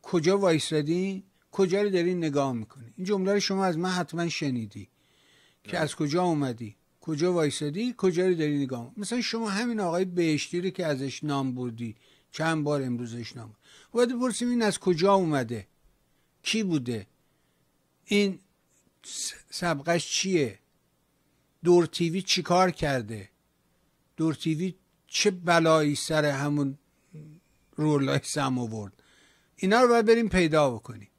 کجا وایستادیم کجا رو دارین نگاه میکنی این جمله رو شما از من حتما شنیدی که از کجا اومدی کجا وایسادی کجا رو داری نگاه مثلا شما همین آقای بهشتی رو که ازش نام بردی چند بار امروزش نام باید بپرسیم این از کجا اومده کی بوده این سبقش چیه دور تیوی چی کار کرده دور تیوی چه بلایی سر همون رولای سم آورد اینا رو باید بریم پیدا بکنیم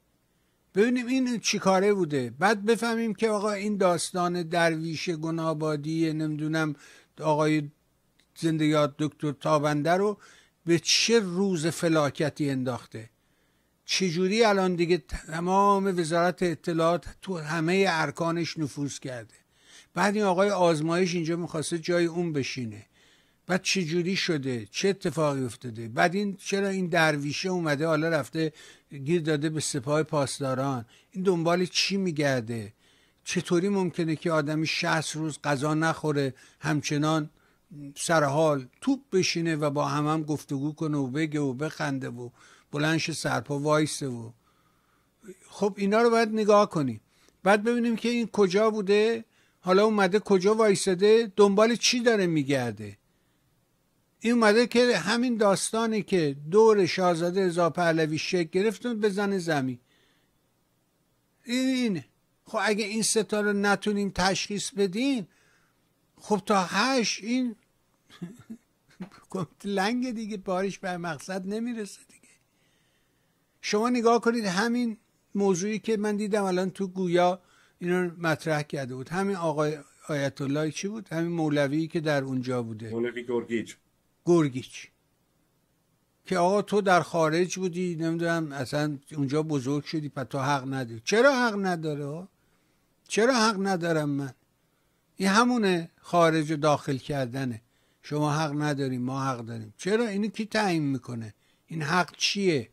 ببینیم این چیکاره بوده بعد بفهمیم که آقا این داستان درویش گنابادی نمیدونم آقای زندگیات دکتر تابنده رو به چه روز فلاکتی انداخته چجوری الان دیگه تمام وزارت اطلاعات تو همه ارکانش نفوذ کرده بعد این آقای آزمایش اینجا میخواسته جای اون بشینه بعد چه جوری شده چه اتفاقی افتاده بعد این چرا این درویشه اومده حالا رفته گیر داده به سپاه پاسداران این دنبال چی میگرده چطوری ممکنه که آدمی 60 روز غذا نخوره همچنان سر حال توپ بشینه و با هم هم گفتگو کنه و بگه و بخنده و بلنش سرپا وایسه و خب اینا رو باید نگاه کنیم بعد ببینیم که این کجا بوده حالا اومده کجا وایساده دنبال چی داره میگرده این اومده که همین داستانی که دور شاهزاده رضا پهلوی شکل گرفت بزنه زمین این اینه خب اگه این ستا رو نتونیم تشخیص بدیم خب تا هش این [laughs] لنگ دیگه بارش به مقصد نمیرسه دیگه شما نگاه کنید همین موضوعی که من دیدم الان تو گویا اینو مطرح کرده بود همین آقای آیت الله چی بود همین مولوی که در اونجا بوده مولوی گرگیج گرگیچ که آقا تو در خارج بودی نمیدونم اصلا اونجا بزرگ شدی پس تو حق نداری چرا حق نداره چرا حق ندارم من این همونه خارج و داخل کردنه شما حق نداریم ما حق داریم چرا اینو کی تعیین میکنه این حق چیه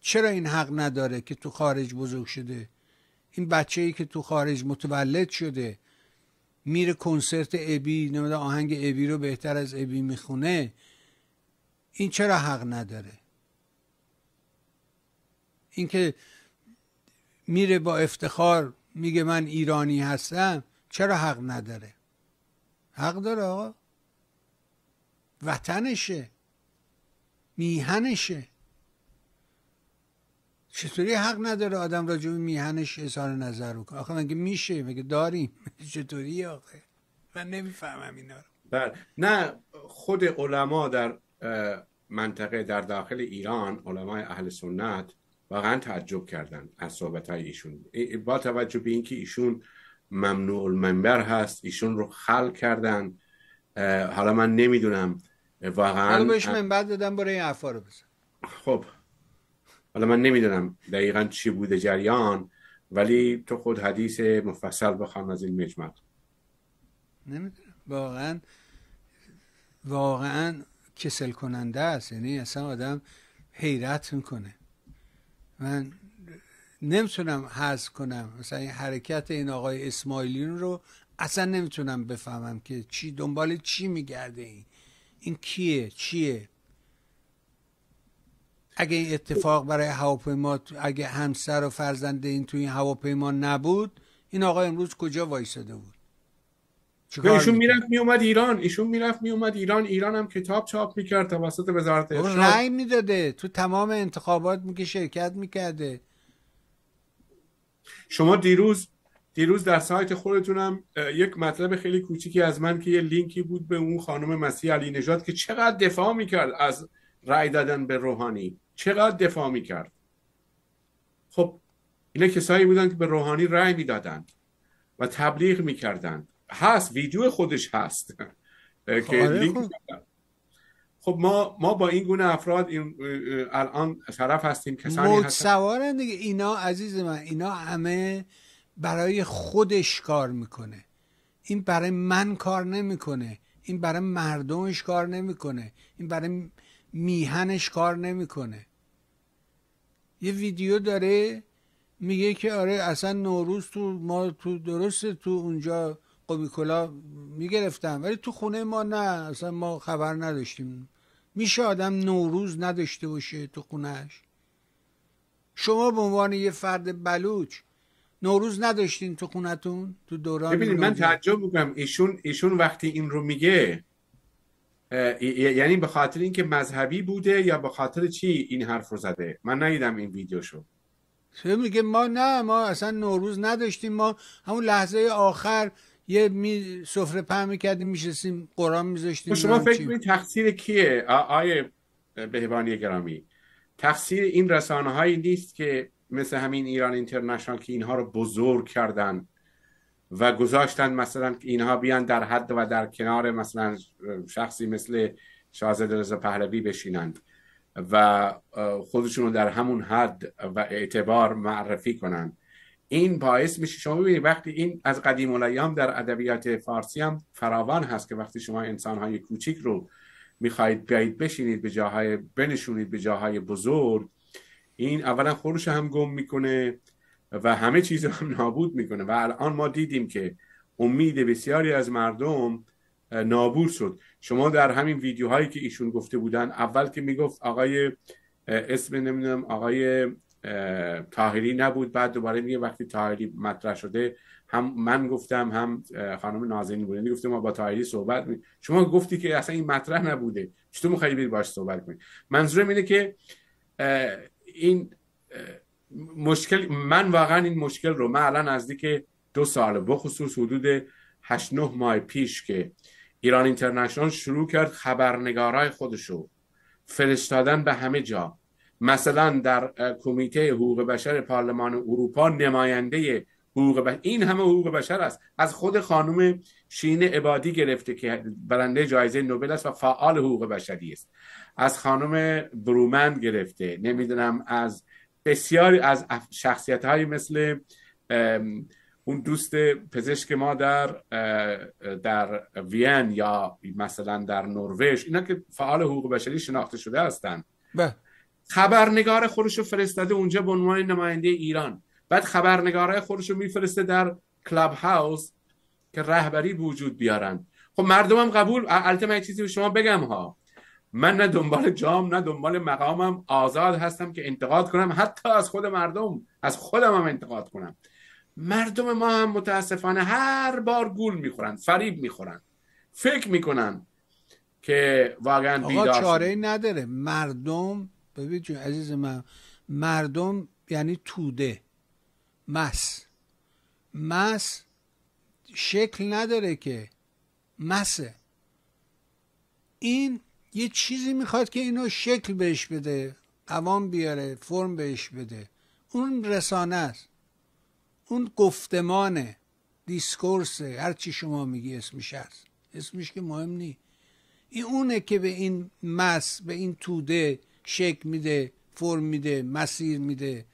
چرا این حق نداره که تو خارج بزرگ شده این بچه ای که تو خارج متولد شده میره کنسرت ابی نمیده آهنگ ابی رو بهتر از ابی میخونه این چرا حق نداره اینکه میره با افتخار میگه من ایرانی هستم چرا حق نداره حق داره آقا وطنشه میهنشه چطوری حق نداره آدم راجع میهنش اظهار نظر کنه آخه میشه مگه داریم [laughs] چطوری آخه من نمیفهمم اینا رو بله. نه خود علما در منطقه در داخل ایران علمای اهل سنت واقعا تعجب کردن از صحبت های ایشون با توجه به اینکه ایشون ممنوع المنبر هست ایشون رو خل کردن حالا من نمیدونم واقعا حالا بهش منبر دادم برای این رو بزن خب حالا من نمیدونم دقیقا چی بوده جریان ولی تو خود حدیث مفصل بخوام از این مجمل نمیدونم واقعا واقعا کسل کننده است یعنی اصلا آدم حیرت میکنه من نمیتونم حذف کنم مثلا این حرکت این آقای اسماعیلیون رو اصلا نمیتونم بفهمم که چی دنبال چی میگرده این این کیه چیه اگه این اتفاق برای هواپیما اگه همسر و فرزند این توی این هواپیما نبود این آقا امروز کجا وایساده بود ایشون میرفت میومد ایران ایشون میرفت میومد ایران ایران هم کتاب چاپ میکرد توسط وزارت ارشاد رای میداده تو تمام انتخابات میگه شرکت میکرده شما دیروز دیروز در سایت خودتونم یک مطلب خیلی کوچیکی از من که یه لینکی بود به اون خانم مسیح علی نژاد که چقدر دفاع میکرد از رای دادن به روحانی چقدر دفاع میکرد خب اینا کسایی بودن که به روحانی رأی میدادند و تبلیغ میکردند هست ویدیو خودش هست [laughs] که خب،, آره، خب. خب ما ما با این گونه افراد این الان طرف هستیم کسانی دیگه اینا عزیز من اینا همه برای خودش کار میکنه این برای من کار نمیکنه این برای مردمش کار نمیکنه این برای میهنش کار نمیکنه یه ویدیو داره میگه که آره اصلا نوروز تو ما تو درسته تو اونجا قومیکلا میگرفتم ولی تو خونه ما نه اصلا ما خبر نداشتیم میشه آدم نوروز نداشته باشه تو خونهش شما به عنوان یه فرد بلوچ نوروز نداشتین تو خونتون تو دوران ببینید من تعجب میکنم ایشون ایشون وقتی این رو میگه یعنی به خاطر اینکه مذهبی بوده یا به خاطر چی این حرف رو زده من ندیدم این ویدیو شو. چه خب میگه ما نه ما اصلا نوروز نداشتیم ما همون لحظه آخر یه می سفره پهن میکردیم میشستیم قرآن میذاشتیم خب شما فکر میکنید تقصیر کیه آیه بهبانی گرامی تقصیر این رسانه هایی نیست که مثل همین ایران اینترنشنال که اینها رو بزرگ کردن و گذاشتن مثلا اینها بیان در حد و در کنار مثلا شخصی مثل شاهزاده رضا پهلوی بشینند و خودشون رو در همون حد و اعتبار معرفی کنند این باعث میشه شما ببینید وقتی این از قدیم الایام در ادبیات فارسی هم فراوان هست که وقتی شما انسان های کوچیک رو میخواهید بیایید بشینید به جاهای بنشونید به جاهای بزرگ این اولا خودش هم گم میکنه و همه چیز هم [laughs] نابود میکنه و الان ما دیدیم که امید بسیاری از مردم نابود شد شما در همین ویدیوهایی که ایشون گفته بودن اول که میگفت آقای اسم نمیدونم آقای تاهری نبود بعد دوباره میگه وقتی تاهری مطرح شده هم من گفتم هم خانم نازنین بودن یعنی گفته ما با تاهری صحبت می شما گفتی که اصلا این مطرح نبوده چطور میخوایی باش صحبت کنی منظورم اینه که این مشکل من واقعا این مشکل رو من الان نزدیک دو ساله بخصوص حدود 8 9 ماه پیش که ایران اینترنشنال شروع کرد خبرنگارای خودشو فرستادن به همه جا مثلا در کمیته حقوق بشر پارلمان اروپا نماینده حقوق بشر این همه حقوق بشر است از خود خانم شین عبادی گرفته که برنده جایزه نوبل است و فعال حقوق بشری است از خانم برومند گرفته نمیدونم از بسیاری از شخصیت های مثل اون دوست پزشک ما در در وین یا مثلا در نروژ اینا که فعال حقوق بشری شناخته شده هستند خبرنگار خروش فرستاده اونجا به عنوان نماینده ایران بعد خبرنگارای خودش رو میفرسته در کلاب هاوس که رهبری وجود بیارن خب مردمم قبول البته من چیزی به شما بگم ها من نه دنبال جام نه دنبال مقامم آزاد هستم که انتقاد کنم حتی از خود مردم از خودم هم انتقاد کنم مردم ما هم متاسفانه هر بار گول میخورن فریب میخورن فکر میکنن که واقعا بیدار آقا چاره نداره مردم ببین عزیز من مردم یعنی توده مس مس شکل نداره که مسه این یه چیزی میخواد که اینو شکل بهش بده قوام بیاره فرم بهش بده اون رسانه است اون گفتمانه دیسکورسه چی شما میگی اسمش هست اسمش که مهم نی این اونه که به این مس به این توده شکل میده فرم میده مسیر میده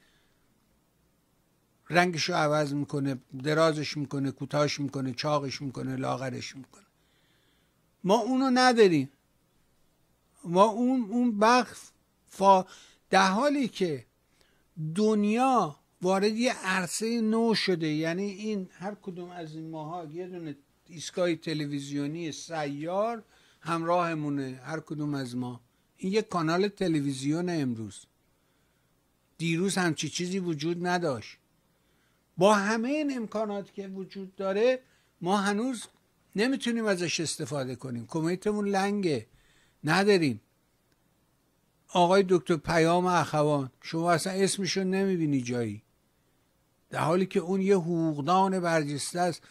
رنگش رو عوض میکنه درازش میکنه کوتاهش میکنه چاقش میکنه لاغرش میکنه ما اونو نداریم و اون اون بخش فا در حالی که دنیا وارد یه عرصه نو شده یعنی این هر کدوم از این ماها یه دونه ایستگاه تلویزیونی سیار همراهمونه هر کدوم از ما این یه کانال تلویزیون امروز دیروز همچی چیزی وجود نداشت با همه این امکانات که وجود داره ما هنوز نمیتونیم ازش استفاده کنیم کمیتمون لنگه نداریم آقای دکتر پیام اخوان شما اصلا اسمشو نمیبینی جایی در حالی که اون یه حقوقدان برجسته است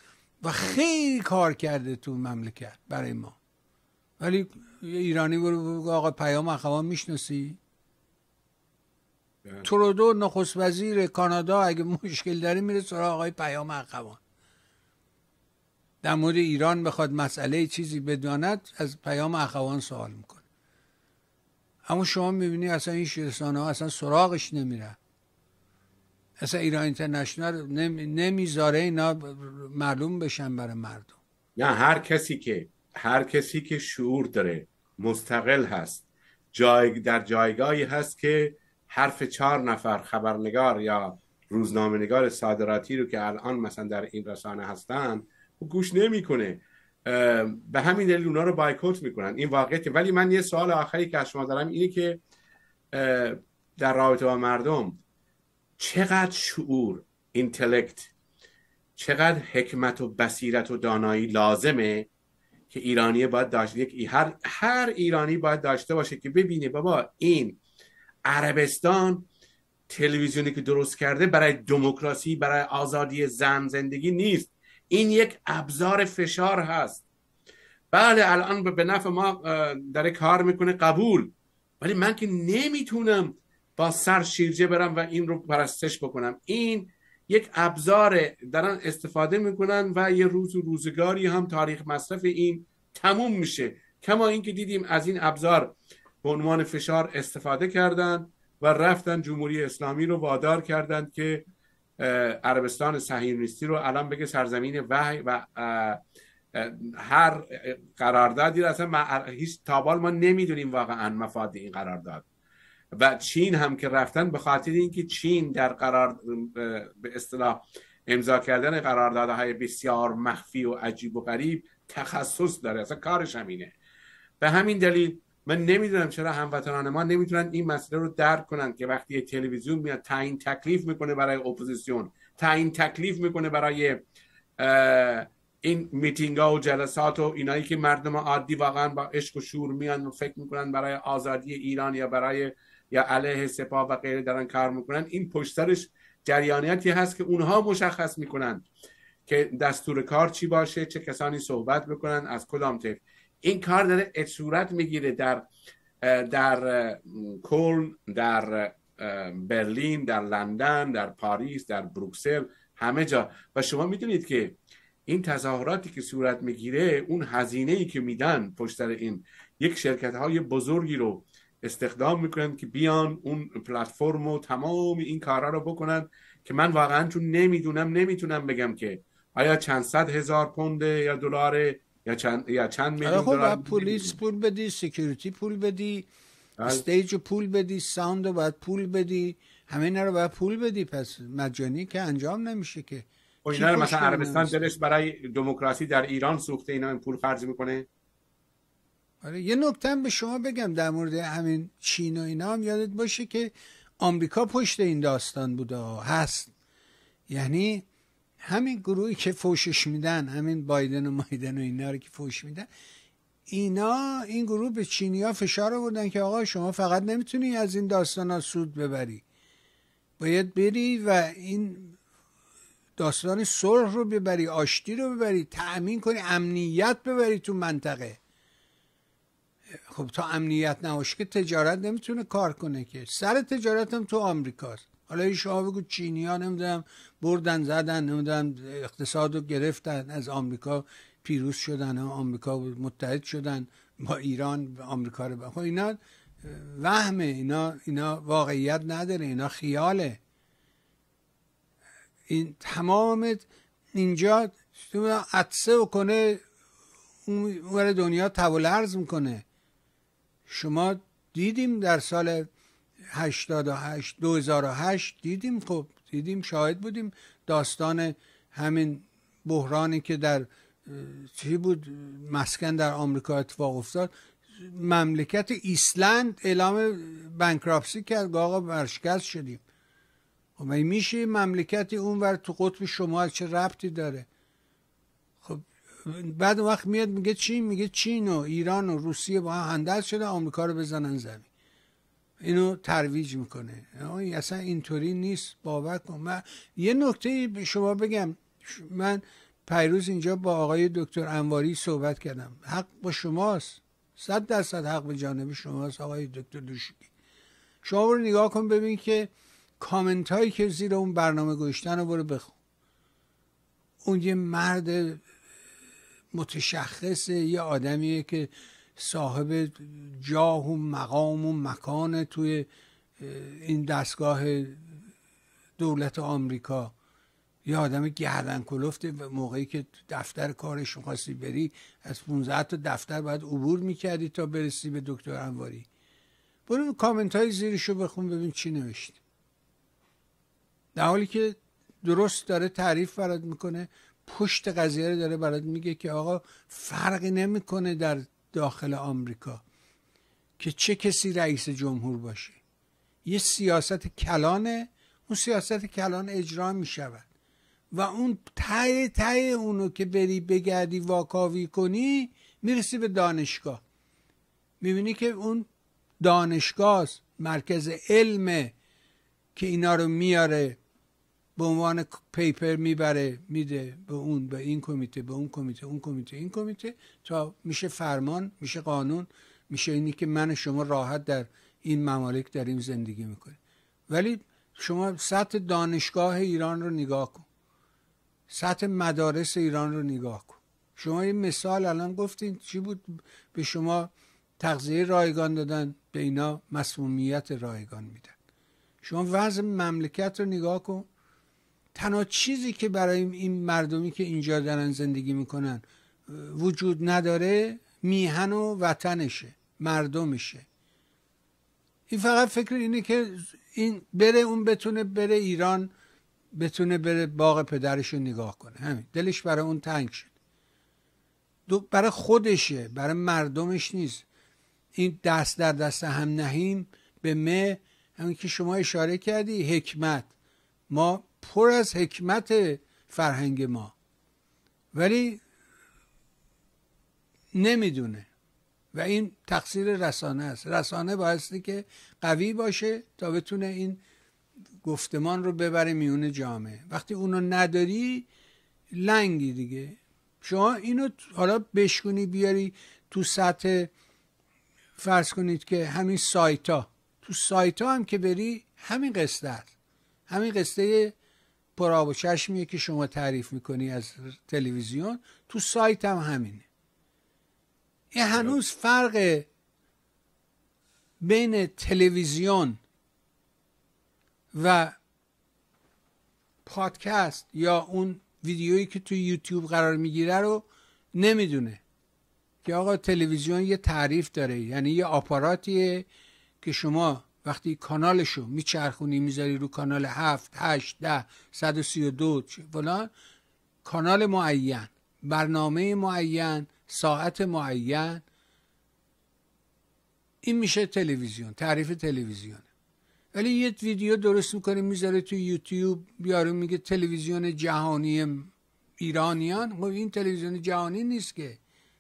و خیلی کار کرده تو مملکت برای ما ولی یه ایرانی برو بگو آقا پیام اخوان میشناسی ترودو نخست وزیر کانادا اگه مشکل داری میره سراغ آقای پیام اخوان در مورد ایران بخواد مسئله چیزی بداند از پیام اخوان سوال میکنه اما شما میبینی اصلا این رسانه ها اصلا سراغش نمیره اصلا ایران اینترنشنال نمیذاره اینا معلوم بشن برای مردم نه هر کسی که هر کسی که شعور داره مستقل هست جای در جایگاهی هست که حرف چهار نفر خبرنگار یا نگار صادراتی رو که الان مثلا در این رسانه هستن گوش نمیکنه به همین دلیل اونا رو بایکوت میکنن این واقعیت ولی من یه سوال آخری که از شما دارم اینه که در رابطه با مردم چقدر شعور اینتلکت چقدر حکمت و بصیرت و دانایی لازمه که ایرانی باید داشته هر هر ایرانی باید داشته باشه که ببینه بابا این عربستان تلویزیونی که درست کرده برای دموکراسی برای آزادی زن زندگی نیست این یک ابزار فشار هست بله الان به نفع ما داره کار میکنه قبول ولی من که نمیتونم با سر شیرجه برم و این رو پرستش بکنم این یک ابزار دارن استفاده میکنن و یه روز و روزگاری هم تاریخ مصرف این تموم میشه کما اینکه دیدیم از این ابزار به عنوان فشار استفاده کردن و رفتن جمهوری اسلامی رو وادار کردند که عربستان صهیونیستی رو الان بگه سرزمین وحی و هر قراردادی رو اصلا ما هیچ تابال ما نمیدونیم واقعا مفاد این قرارداد و چین هم که رفتن به خاطر اینکه چین در قرار به اصطلاح امضا کردن قراردادهای بسیار مخفی و عجیب و غریب تخصص داره اصلا کارش همینه به همین دلیل من نمیدونم چرا هموطنان ما نمیتونن این مسئله رو درک کنن که وقتی تلویزیون میاد تعیین تکلیف میکنه برای اپوزیسیون تعیین تکلیف میکنه برای این میتینگ ها و جلسات و اینایی که مردم عادی واقعا با عشق و شور میان و فکر میکنن برای آزادی ایران یا برای یا علیه سپاه و غیره دارن کار میکنن این پشت سرش جریانیتی هست که اونها مشخص میکنن که دستور کار چی باشه چه کسانی صحبت بکنن از کدام طیف این کار داره صورت میگیره در در کلن در برلین در لندن در پاریس در بروکسل همه جا و شما میدونید که این تظاهراتی که صورت میگیره اون هزینه ای که میدن پشت سر این یک شرکت های بزرگی رو استخدام میکنن که بیان اون پلتفرم و تمام این کارها رو بکنن که من واقعا چون نمیدونم نمیتونم بگم که آیا چند صد هزار پونده یا دلار یا چند یا چند آره میلیون خب پلیس پول بدی سکیوریتی پول بدی بله. استیج پول بدی ساوند رو باید پول بدی همه اینا رو باید پول بدی پس مجانی که انجام نمیشه که خب، اینا رو مثلا عربستان دلش برای دموکراسی در ایران سوخته اینا این پول خرج میکنه آره یه نکته هم به شما بگم در مورد همین چین و اینا هم یادت باشه که آمریکا پشت این داستان بوده هست یعنی همین گروهی که فوشش میدن همین بایدن و مایدن و اینا رو که فوش میدن اینا این گروه به چینی ها فشار آوردن که آقا شما فقط نمیتونی از این داستان ها سود ببری باید بری و این داستان سرخ رو ببری آشتی رو ببری تأمین کنی امنیت ببری تو منطقه خب تا امنیت نباشه که تجارت نمیتونه کار کنه که سر تجارت هم تو آمریکاست حالا این شما بگو چینی ها نمیدونم بردن زدن نمیدونم اقتصاد رو گرفتن از آمریکا پیروز شدن آمریکا متحد شدن با ایران آمریکا رو بخوا خب اینا وهمه اینا, اینا واقعیت نداره اینا خیاله این تمام اینجا عدسه بکنه اون دنیا تول ارز میکنه شما دیدیم در سال 88 2008 دیدیم خب دیدیم شاهد بودیم داستان همین بحرانی که در چی بود مسکن در آمریکا اتفاق افتاد مملکت ایسلند اعلام بنکراپسی کرد که آقا برشکست شدیم خب میشه مملکتی اونور تو قطب شمال چه ربطی داره خب بعد وقت میاد میگه چین میگه چین و ایران و روسیه با هم هندل شده آمریکا رو بزنن زمین اینو ترویج میکنه این اصلا اینطوری نیست باور کن من یه نکته به شما بگم من پیروز اینجا با آقای دکتر انواری صحبت کردم حق با شماست صد درصد حق به جانب شماست آقای دکتر دوشکی شما برو نگاه کن ببین که کامنت هایی که زیر اون برنامه گوشتن رو برو بخون اون یه مرد متشخصه یه آدمیه که صاحب جاه و مقام و مکان توی این دستگاه دولت آمریکا یه آدم گردن کلفته موقعی که دفتر کارش خواستی بری از 15 تا دفتر باید عبور میکردی تا برسی به دکتر انواری برو کامنت های زیرش رو بخون ببین چی نوشته در حالی که درست داره تعریف برات میکنه پشت قضیه رو داره برات میگه که آقا فرقی نمیکنه در داخل آمریکا که چه کسی رئیس جمهور باشه یه سیاست کلانه اون سیاست کلان اجرا می شود و اون تای تای اونو که بری بگردی واکاوی کنی میرسی به دانشگاه میبینی که اون دانشگاه مرکز علمه که اینا رو میاره به عنوان پیپر میبره میده به اون به این کمیته به اون کمیته اون کمیته این کمیته تا میشه فرمان میشه قانون میشه اینی که من شما راحت در این ممالک این زندگی میکنیم ولی شما سطح دانشگاه ایران رو نگاه کن سطح مدارس ایران رو نگاه کن شما این مثال الان گفتین چی بود به شما تغذیه رایگان دادن به اینا مسمومیت رایگان میدن شما وضع مملکت رو نگاه کن تنها چیزی که برای این مردمی که اینجا دارن زندگی میکنن وجود نداره میهن و وطنشه مردمشه این فقط فکر اینه که این بره اون بتونه بره ایران بتونه بره باغ پدرش رو نگاه کنه همین دلش برای اون تنگ شد دو برای خودشه برای مردمش نیست این دست در دست هم نهیم به مه همین که شما اشاره کردی حکمت ما پر از حکمت فرهنگ ما ولی نمیدونه و این تقصیر رسانه است رسانه بایستی که قوی باشه تا بتونه این گفتمان رو ببره میون جامعه وقتی اونو نداری لنگی دیگه شما اینو حالا بشکنی بیاری تو سطح فرض کنید که همین سایت تو سایت هم که بری همین قصه است همین قصه پراب و چشمیه که شما تعریف میکنی از تلویزیون تو سایت هم همینه این هنوز فرق بین تلویزیون و پادکست یا اون ویدیویی که تو یوتیوب قرار میگیره رو نمیدونه که آقا تلویزیون یه تعریف داره یعنی یه آپاراتیه که شما وقتی کانالشو میچرخونی میذاری رو کانال هفت، ده، 7 سی و 132 فلان کانال معین برنامه معین ساعت معین این میشه تلویزیون تعریف تلویزیونه ولی یه ویدیو درست میکنه میذاره تو یوتیوب یارو میگه تلویزیون جهانی ایرانیان خب این تلویزیون جهانی نیست که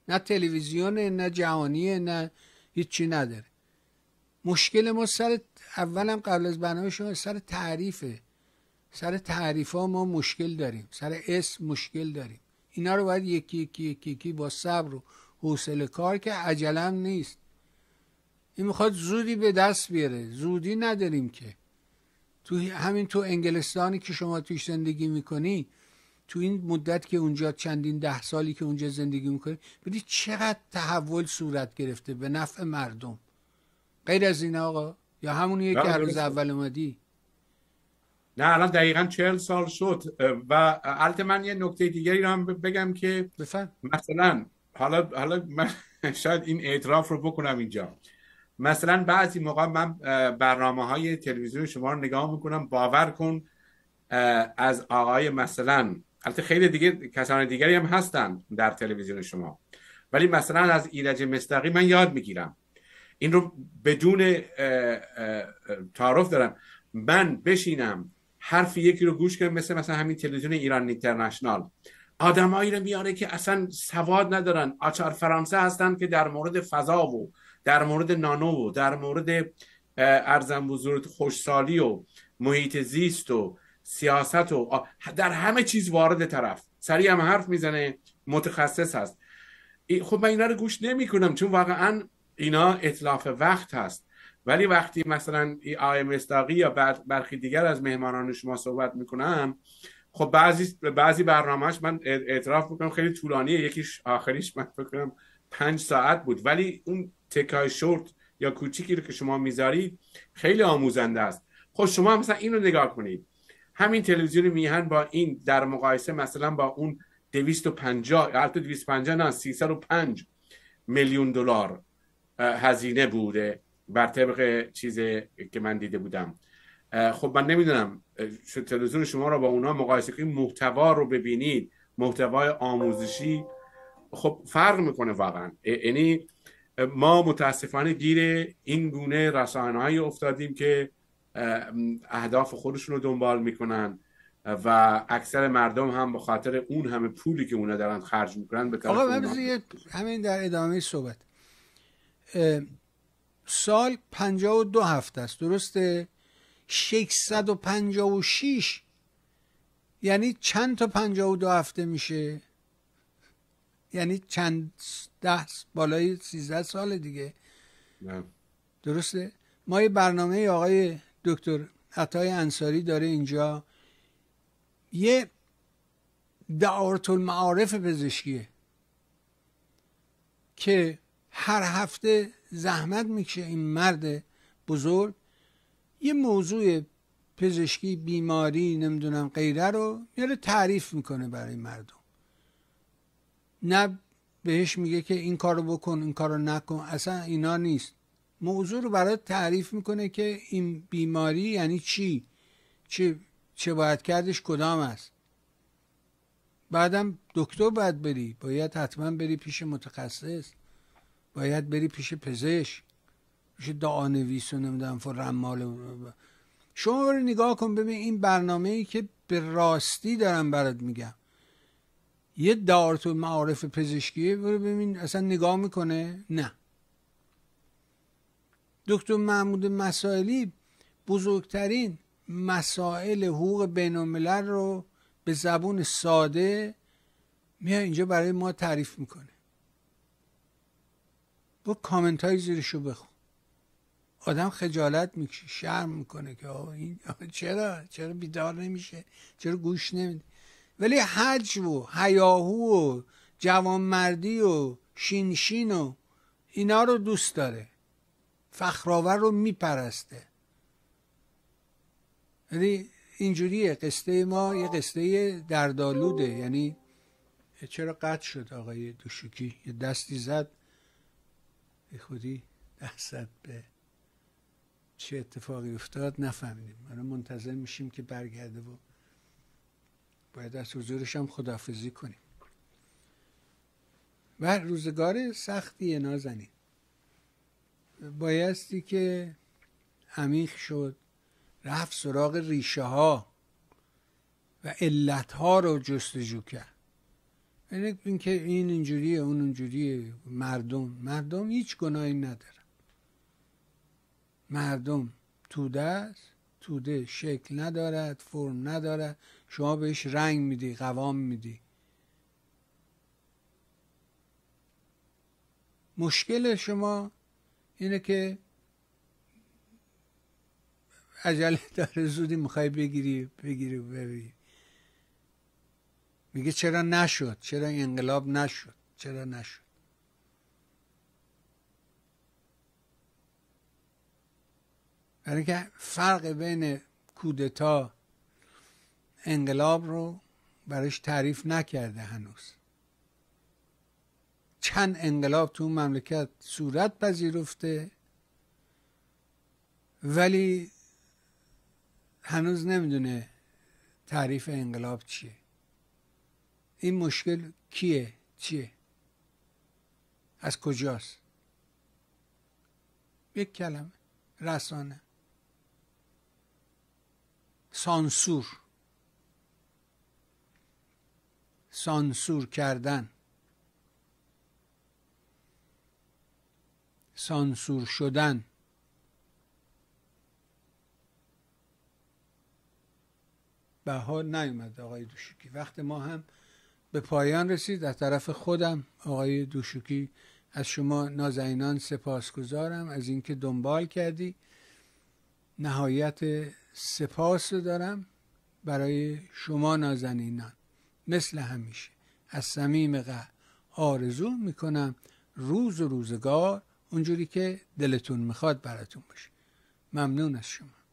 نه تلویزیونه، نه جهانیه، نه هیچی نداره مشکل ما سر اولم قبل از برنامه شما سر تعریفه سر تعریف ها ما مشکل داریم سر اسم مشکل داریم اینا رو باید یکی یکی یکی, یکی با صبر و حوصله کار که عجلم نیست این میخواد زودی به دست بیاره زودی نداریم که تو همین تو انگلستانی که شما توش زندگی میکنی تو این مدت که اونجا چندین ده سالی که اونجا زندگی میکنی ببینید چقدر تحول صورت گرفته به نفع مردم غیر از این آقا یا همونیه که هر اول اومدی نه الان دقیقا چهل سال شد و علت من یه نکته دیگری رو هم بگم که مثلا حالا حالا من [laughs] شاید این اعتراف رو بکنم اینجا مثلا بعضی موقع من برنامه های تلویزیون شما رو نگاه میکنم باور کن از آقای مثلا البته خیلی دیگه کسان دیگری هم هستن در تلویزیون شما ولی مثلا از ایرج مستقی من یاد میگیرم این رو بدون تعارف دارم من بشینم حرف یکی رو گوش کنم مثل مثلا همین تلویزیون ایران اینترنشنال آدمایی رو میاره که اصلا سواد ندارن آچار فرانسه هستن که در مورد فضا و در مورد نانو و در مورد ارزم بزرگ خوشسالی و محیط زیست و سیاست و در همه چیز وارد طرف سریع هم حرف میزنه متخصص هست خب من اینا رو گوش نمیکنم چون واقعا اینا اطلاف وقت هست ولی وقتی مثلا آقای مستاقی یا برخی دیگر از مهمانان شما صحبت میکنم خب بعضی بعضی برنامهش من اعتراف میکنم خیلی طولانیه یکیش آخریش من فکر کنم پنج ساعت بود ولی اون تکای شورت یا کوچیکی رو که شما میذارید خیلی آموزنده است خب شما مثلا این رو نگاه کنید همین تلویزیون میهن با این در مقایسه مثلا با اون 250 و 250 نه پنج میلیون دلار هزینه بوده بر طبق چیز که من دیده بودم خب من نمیدونم تلویزیون شما رو با اونا مقایسه کنید محتوا رو ببینید محتوای آموزشی خب فرق میکنه واقعا یعنی ما متاسفانه گیر این گونه افتادیم که اهداف خودشون رو دنبال میکنن و اکثر مردم هم به خاطر اون همه پولی که اونا دارن خرج میکنن به طرف همین در ادامه صحبت سال و دو هفته است درسته و 656 یعنی چند تا و دو هفته میشه یعنی چند ده بالای 13 سال دیگه درسته ما یه برنامه آقای دکتر عطای انصاری داره اینجا یه دعارت المعارف پزشکیه که هر هفته زحمت میکشه این مرد بزرگ یه موضوع پزشکی بیماری نمیدونم غیره رو میاره تعریف میکنه برای مردم نه بهش میگه که این کارو بکن این کارو نکن اصلا اینا نیست موضوع رو برای تعریف میکنه که این بیماری یعنی چی چه چه باید کردش کدام است بعدم دکتر باید بری باید حتما بری پیش متخصص باید بری پیش پزشک پیش دعانویس و نمیدونم فر رمال شما برو نگاه کن ببین این برنامه ای که به راستی دارم برات میگم یه دارت تو معارف پزشکیه برو ببین اصلا نگاه میکنه نه دکتر محمود مسائلی بزرگترین مسائل حقوق بین رو به زبون ساده میاد اینجا برای ما تعریف میکنه با کامنت های زیرش بخون آدم خجالت میکشه شرم میکنه که این چرا چرا بیدار نمیشه چرا گوش نمیده ولی حج و حیاهو و جوانمردی و شینشین و اینا رو دوست داره فخرآور رو میپرسته یعنی اینجوریه قصه ما یه قصه دردالوده یعنی چرا قطع شد آقای دوشوکی یه دستی زد به خودی دستت به چه اتفاقی افتاد نفهمیدیم حالا منتظر میشیم که برگرده و باید از حضورش هم خدافزی کنیم و روزگار سختی نازنین بایستی که عمیق شد رفت سراغ ریشه ها و علت ها رو جستجو کرد یعنی اینکه این اینجوریه اون اونجوریه مردم مردم هیچ گناهی نداره مردم توده است توده شکل ندارد فرم ندارد شما بهش رنگ میدی قوام میدی مشکل شما اینه که عجله داره زودی میخوای بگیری بگیری بری میگه چرا نشد چرا انقلاب نشد چرا نشد برای یعنی که فرق بین کودتا انقلاب رو برایش تعریف نکرده هنوز چند انقلاب تو مملکت صورت پذیرفته ولی هنوز نمیدونه تعریف انقلاب چیه این مشکل کیه چیه از کجاست یک کلمه رسانه سانسور سانسور کردن سانسور شدن به حال نیومد آقای دوشکی وقت ما هم به پایان رسید از طرف خودم آقای دوشوکی از شما نازنینان سپاسگزارم از اینکه دنبال کردی نهایت سپاس رو دارم برای شما نازنینان مثل همیشه از صمیم قلب آرزو میکنم روز و روزگار اونجوری که دلتون میخواد براتون باشه ممنون از شما